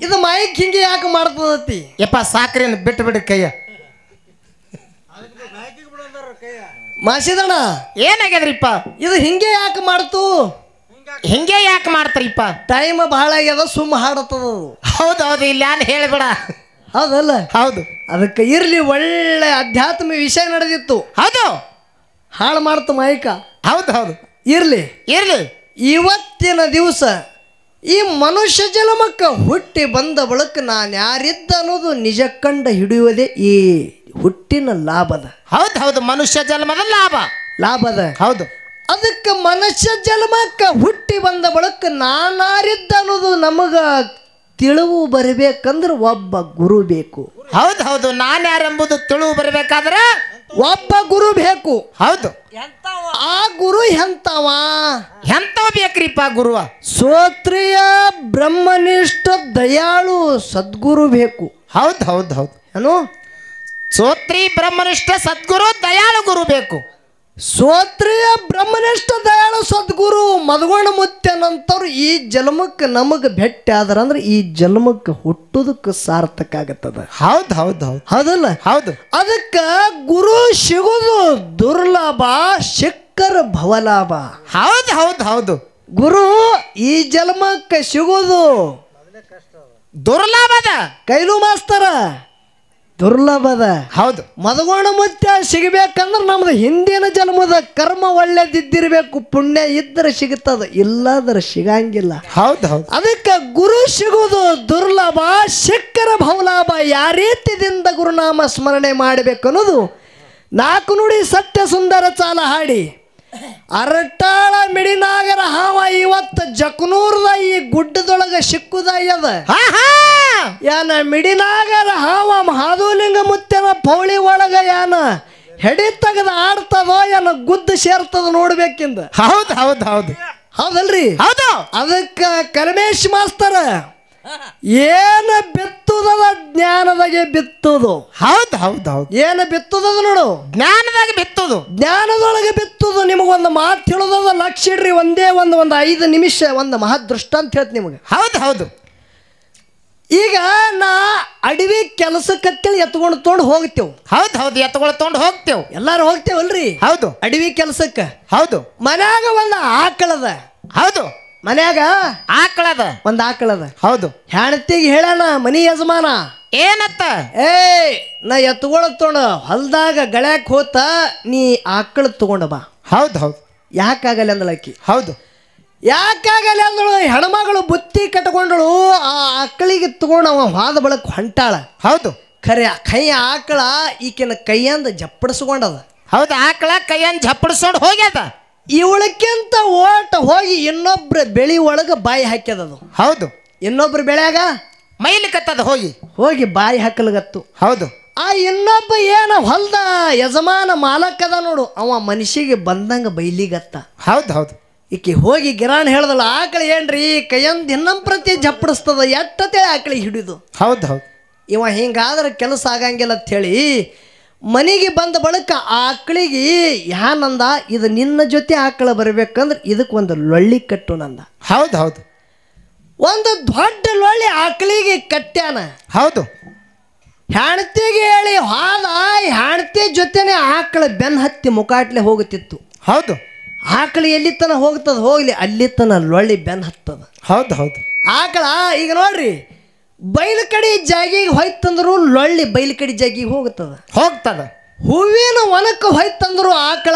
ಇದು ಮೈಕ್ ಹಿಂಗೆ ಯಾಕೆ ಮಾಡ್ತದತಿ ಯಪ್ಪ ಸಾಕ್ರಿ ಬಿಟ್ಟು ಬಿಡು ಕೈಯ ಮಾಸಿದಣ್ಣ ಏನಾಗ್ಯದ್ರಿಪ್ಪ ಇದು ಹಿಂಗೆ ಯಾಕೆ ಮಾಡ್ತು ಹಿಂಗೆ ಯಾಕೆ ಮಾಡ್ತಾರಿಪ್ಪ ಟೈಮ್ ಬಹಳ ಆಗ್ಯದ ಸುಮ್ಮ ಹಾಡತ್ತದ ಹೌದು ಹೌದು ಇಲ್ಲಿ ಹೇಳಿಬಿಡ ಹೌದಲ್ಲ ಹೌದು ಅದಕ್ಕೆ ಇರ್ಲಿ ಒಳ್ಳೆ ಅಧ್ಯಾತ್ಮ ವಿಷಯ ನಡೆದಿತ್ತು ಹೌದು ಹಾಳು ಮಾಡ್ತು ಮೈಕ ಹೌದು ಹೌದು ಇರ್ಲಿ ಇರ್ಲಿ ಇವತ್ತಿನ ದಿವಸ ಈ ಮನುಷ್ಯ ಜನ್ಮಕ್ಕೆ ಹುಟ್ಟಿ ಬಂದ ಬಳಕ ನಾನು ಯಾರಿದ್ದ ಅನ್ನೋದು ನಿಜ ಕಂಡ ಹಿಡಿಯುವುದೇ ಈ ಹುಟ್ಟಿನ ಲಾಭದ ಹೌದು ಹೌದು ಮನುಷ್ಯ ಜನ್ಮದ ಲಾಭ ಲಾಭದ ಹೌದು ಅದಕ್ಕೆ ಮನುಷ್ಯ ಜನ್ಮಕ್ಕೆ ಹುಟ್ಟಿ ಬಂದ ಬಳಕ ನಾನಾರಿದ್ದ ಅನ್ನೋದು ನಮಗೆ ತಿಳುವು ಬರಬೇಕಂದ್ರೆ ಒಬ್ಬ ಗುರು ಬೇಕು ಹೌದು ಹೌದು ನಾನು ಯಾರೆಂಬುದು ತಿಳುವು ಬರಬೇಕಾದ್ರೆ ಒಬ್ಬ ಗುರು ಬೇಕು ಹೌದು ಆ ಗುರು ಎಂತವ ಎಂತವ ಬೇಕ್ರಿಪ್ಪ ಗುರುವ ಸೋತ್ರಿಯ ಬ್ರಹ್ಮನಿಷ್ಠ ದಯಾಳು ಸದ್ಗುರು ಬೇಕು ಹೌದು ಹೌದು ಹೌದು ಏನು ಸೋತ್ರಿ ಬ್ರಹ್ಮನಿಷ್ಠ ಸದ್ಗುರು ದಯಾಳು ಗುರು ಬೇಕು ಸ್ವತ್ರಿಯ ಬ್ರಹ್ಮನಿಷ್ಠ ದಯಾಳು ಸದ್ಗುರು ಮದಗೋಣ ಮುತ್ಯನಂತವ್ರು ಈ ಜನ್ಮಕ್ಕೆ ನಮಗೆ ಭೆಟ್ಟಿ ಆದ್ರ ಅಂದ್ರೆ ಈ ಜನ್ಮಕ್ಕೆ ಹುಟ್ಟುದಕ್ಕೆ ಸಾರ್ಥಕ ಆಗತ್ತದ ಹೌದು ಹೌದು ಹೌದು ಹೌದಲ್ಲ ಹೌದು ಅದಕ್ಕೆ ಗುರು ಸಿಗುದು ದುರ್ಲಭ ಶಿಕ್ಕರ ಭವಲಾಭ ಹೌದು ಹೌದು ಹೌದು ಗುರು ಈ ಜನ್ಮಕ್ಕೆ ಸಿಗುದು ದುರ್ಲಭದ ಕೈಲು ಮಾಸ್ತರ ದುರ್ಲಭದ ಹೌದು ಮದಗೋಣ ಮತ್ತೆ ಸಿಗಬೇಕಂದ್ರೆ ನಮ್ದು ಹಿಂದಿನ ಜನ್ಮದ ಕರ್ಮ ಒಳ್ಳೇದಿದ್ದಿರಬೇಕು ಪುಣ್ಯ ಇದ್ರೆ ಸಿಗುತ್ತದ ಇಲ್ಲಾದ್ರೆ ಸಿಗಂಗಿಲ್ಲ ಹೌದು ಹೌದು ಅದಕ್ಕೆ ಗುರು ಸಿಗುವುದು ದುರ್ಲಭ ಸಿಕ್ಕರ ಬಹುಲಾಭ ರೀತಿದಿಂದ ಗುರುನಾಮ ಸ್ಮರಣೆ ಮಾಡಬೇಕು ಅನ್ನೋದು ನಾಲ್ಕು ನುಡಿ ಸತ್ಯ ಸುಂದರ ಚಾಲ ಹಾಡಿ ಅರಟಾಳ ಮಿಡಿನಾಗರ ಹಾವ ಇವತ್ತು ಜಕನೂರ್ದ ಈ ಗುಡ್ಡದೊಳಗ ಸಿಕ್ಕುದ ಯಾನ ಮಿಡಿನಾಗರ ಹಾವ ಮಹಾದೂಲಿಂಗ ಮುತ್ತಿನ ಪೌಳಿ ಒಳಗ ಯಾನ ಹೆಡಿ ತೆಗೆದ ಆಡ್ತದೋ ಏನ ಗುದ್ದು ಸೇರ್ತದ ನೋಡ್ಬೇಕಿಂದ ಹೌದು ಹೌದು ಹೌದು ಹೌದಲ್ರಿ ಹೌದು ಅದಕ್ಕೆ ಕರಮೇಶ್ ಮಾಸ್ತರ ಏನು ಬಿತ್ತುದದ ಜ್ಞಾನದಾಗೆ ಬಿತ್ತುದು ಹೌದು ಹೌದು ಹೌದು ಏನು ಬಿತ್ತುದದ ನೋಡು ಜ್ಞಾನದಾಗ ಬಿತ್ತುದು ಜ್ಞಾನದೊಳಗೆ ಬಿತ್ತುದು ನಿಮಗೊಂದು ಮಾತು ತಿಳಿದದ ಲಕ್ಷ ಇಡ್ರಿ ಒಂದೇ ಒಂದು ಒಂದು ಐದು ನಿಮಿಷ ಒಂದು ದೃಷ್ಟ ಅಂತ ಹೇಳ್ತೀನಿ ನಿಮಗೆ ಹೌದು ಹೌದು ಈಗ ನಾ ಅಡವಿ ಕತ್ತಿ ಎತ್ಕೊಂಡು ತೊಗೊಂಡು ಹೋಗ್ತೇವೆ ಹೌದು ಹೌದು ಎತ್ಕೊಂಡು ತೊಗೊಂಡು ಹೋಗ್ತೇವೆ ಎಲ್ಲಾರು ಹೋಗ್ತೇವಲ್ರಿ ಹೌದು ಅಡವಿ ಕೆಲಸಕ್ಕೆ ಹೌದು ಮನ್ಯಾಗ ಒಂದು ಆಕಳದ ಹೌದು ಮನ್ಯಾಗ ಆಕಳದ ಒಂದ್ ಆಕಳದ ಹೌದು ಹೆಣತಿಗೆ ಹೇಳಣ ಮನಿ ಯಜಮಾನ ಏನತ್ತ ಏ ನಾ ಎತ್ಕೊಳ್ ತೊಗೊಂಡ ಹೊಲ್ದಾಗ ಗಳ್ಯಾಕ್ ಹೋತ ನೀ ಆಕಳ ತಗೊಂಡ ಬಾ ಹೌದು ಹೌದು ಯಾಕಾಗಲ್ಲ ಅಕ್ಕಿ ಹೌದು ಯಾಕಾಗಲ್ಲ ಅಂದಳು ಹೆಣ್ಮಗಳು ಬುತ್ತಿ ಕಟ್ಕೊಂಡಳು ಆ ಆಕಳಿಗೆ ತಗೊಂಡು ಅವ ಹಾದ ಬಳಕ್ ಹೊಂಟಾಳ ಹೌದು ಖರೆ ಕೈ ಆಕಳ ಈಕಿನ ಕೈಯಂದ ಜಪ್ಪಡಿಸ್ಕೊಂಡದ ಹೌದು ಆಕಳ ಕೈಯಂದ ಜಪ್ಪಡಿಸ್ಕೊಂಡು ಹೋಗ್ಯದ ಇವಳಕ್ಕಿಂತ ಓಟ ಹೋಗಿ ಇನ್ನೊಬ್ರ ಬೆಳಿ ಒಳಗೆ ಬಾಯಿ ಹಾಕ್ಯದದು ಹೌದು ಇನ್ನೊಬ್ರ ಬೆಳೆಯಾಗ ಮೈಲಿಕತ್ತದ ಹೋಗಿ ಹೋಗಿ ಬಾಯಿ ಹಾಕಲಗತ್ತು ಹೌದು ಆ ಇನ್ನೊಬ್ಬ ಏನ ಹೊಲ್ದ ಯಜಮಾನ ಮಾಲಕ್ಕದ ನೋಡು ಅವ ಮನುಷ್ಯಗೆ ಬಂದಂಗ ಬೈಲಿಗತ್ತ ಹೌದು ಹೌದು ಈಕಿ ಹೋಗಿ ಗಿರಾಣ್ ಹೇಳದಲ್ಲ ಆಕಳಿ ಏನ್ರಿ ಕೈಯಂದ್ ಇನ್ನಂಪ್ರತಿ ಪ್ರತಿ ಜಪ್ಪಡಿಸ್ತದ ಎಟ್ಟತೆ ಆಕಳಿ ಹಿಡಿದು ಹೌದು ಹೌದು ಇವ ಹಿಂಗಾದ್ರೆ ಕೆಲಸ ಆಗಂಗಿಲ್ಲ ಅಂತ ಹೇಳಿ ಮನೆಗೆ ಬಂದ ಬಳಿಕ ಆಕಳಿಗೆ ಯಾನಂದ ಇದು ನಿನ್ನ ಜೊತೆ ಆಕಳ ಬರಬೇಕಂದ್ರೆ ಒಂದು ಲೊಳ್ಳಿ ಕಟ್ಟು ನಂದ ಹೌದು ಹೌದು ಒಂದು ದೊಡ್ಡ ಲೊಳ್ಳಿ ಆಕಳಿಗೆ ಕಟ್ಟ್ಯಾನ ಹೌದು ಹೆಣ್ತಿಗೆ ಹೇಳಿ ಹಾದ ಹೆಣ್ತಿ ಜೊತೆನೆ ಆಕಳ ಬೆನ್ ಹತ್ತಿ ಮುಕಾಟ್ಲೆ ಹೋಗುತ್ತಿತ್ತು ಹೌದು ಆಕಳು ಎಲ್ಲಿ ತನ ಹೋಗ್ತದ ಹೋಗ್ಲಿ ಅಲ್ಲಿ ತನ ಲೊಳ್ಳಿ ಬೆನ್ ಹತ್ತದ ಹೌದು ಹೌದು ಆಕಳ ಈಗ ನೋಡ್ರಿ ಬೈಲ್ ಕಡೆ ಜಾಗಿಗೆ ಹೋಯ್ತಂದ್ರು ಲೊಳ್ಳಿ ಬೈಲ್ ಕಡೆ ಜಾಗಿಗೆ ಹೋಗ್ತದ ಹೋಗ್ತದ ಹೂವಿನ ಒನಕ್ಕೆ ಹೊಯ್ತಂದ್ರು ಆಕಳ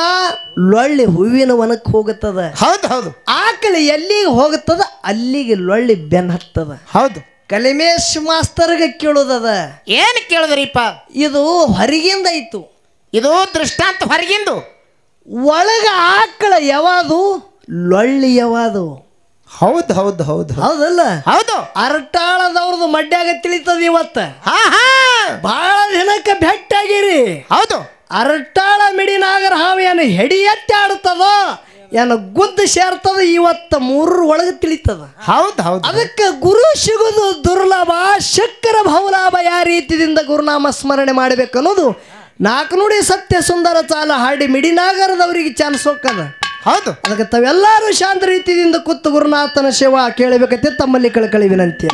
ಲೊಳ್ಳಿ ಹೂವಿನ ಒನಕ್ಕೆ ಹೋಗುತ್ತದ ಹೌದು ಹೌದು ಆಕಳ ಎಲ್ಲಿಗೆ ಹೋಗುತ್ತದ ಅಲ್ಲಿಗೆ ಲೊಳ್ಳಿ ಬೆನ್ ಹತ್ತದ ಹೌದು ಕಲಿಮೇಶ್ ಮಾಸ್ತರ್ಗೆ ಕೇಳುದದ ಏನು ಕೇಳಿದ್ರಿಪ್ಪ ಇದು ಹೊರಗಿಂದ ಐತು ಇದು ದೃಷ್ಟಾಂತ ಹೊರಗಿಂದು ಒಳಗ ಆಕಳ ಯಾವಾದು ಲೊಳ್ಳಿ ಯಾವದು ಹೌದು ಹೌದು ಹೌದು ಹೌದಲ್ಲ ಹೌದು ಅರಟಾಳದವ್ರದ್ದು ಮಡ್ಯಾಗ ತಿಳಿತದ ಇವತ್ತ ಬಹಳ ದಿನಕ್ಕೆ ಭೆಟ್ಟಾಗಿರಿ ಹೌದು ಅರಟಾಳ ಮಿಡಿನಾಗರ ಹಾವು ಏನು ಹೆಡಿ ಎತ್ತಿ ಆಡುತ್ತದ ಏನು ಗುದ್ದು ಸೇರ್ತದ ಇವತ್ತ ಮೂರರ ಒಳಗೆ ತಿಳಿತದ ಹೌದು ಹೌದು ಅದಕ್ಕೆ ಗುರು ಸಿಗುದು ದುರ್ಲಭ ಶಕ್ಕರ ಬಹುಲಾಭ ಯಾವ ರೀತಿಯಿಂದ ಗುರುನಾಮ ಸ್ಮರಣೆ ಮಾಡಬೇಕನ್ನೋದು ನಾಲ್ಕು ನುಡಿ ಸತ್ಯ ಸುಂದರ ಚಾಲ ಹಾಡಿ ಮಿಡಿನಾಗರದವರಿಗೆ ಚಾನ್ಸ್ ಹೋಗ್ತದ ಹೌದು ಅದಕ್ಕೆ ತಾವೆಲ್ಲರೂ ಶಾಂತ ರೀತಿಯಿಂದ ಕುತ್ತು ಗುರುನಾಥನ ಶಿವ ಕೇಳಬೇಕಂತೆ ತಮ್ಮಲ್ಲಿ ಕಳಕಳಿ ವಿನಂತಿ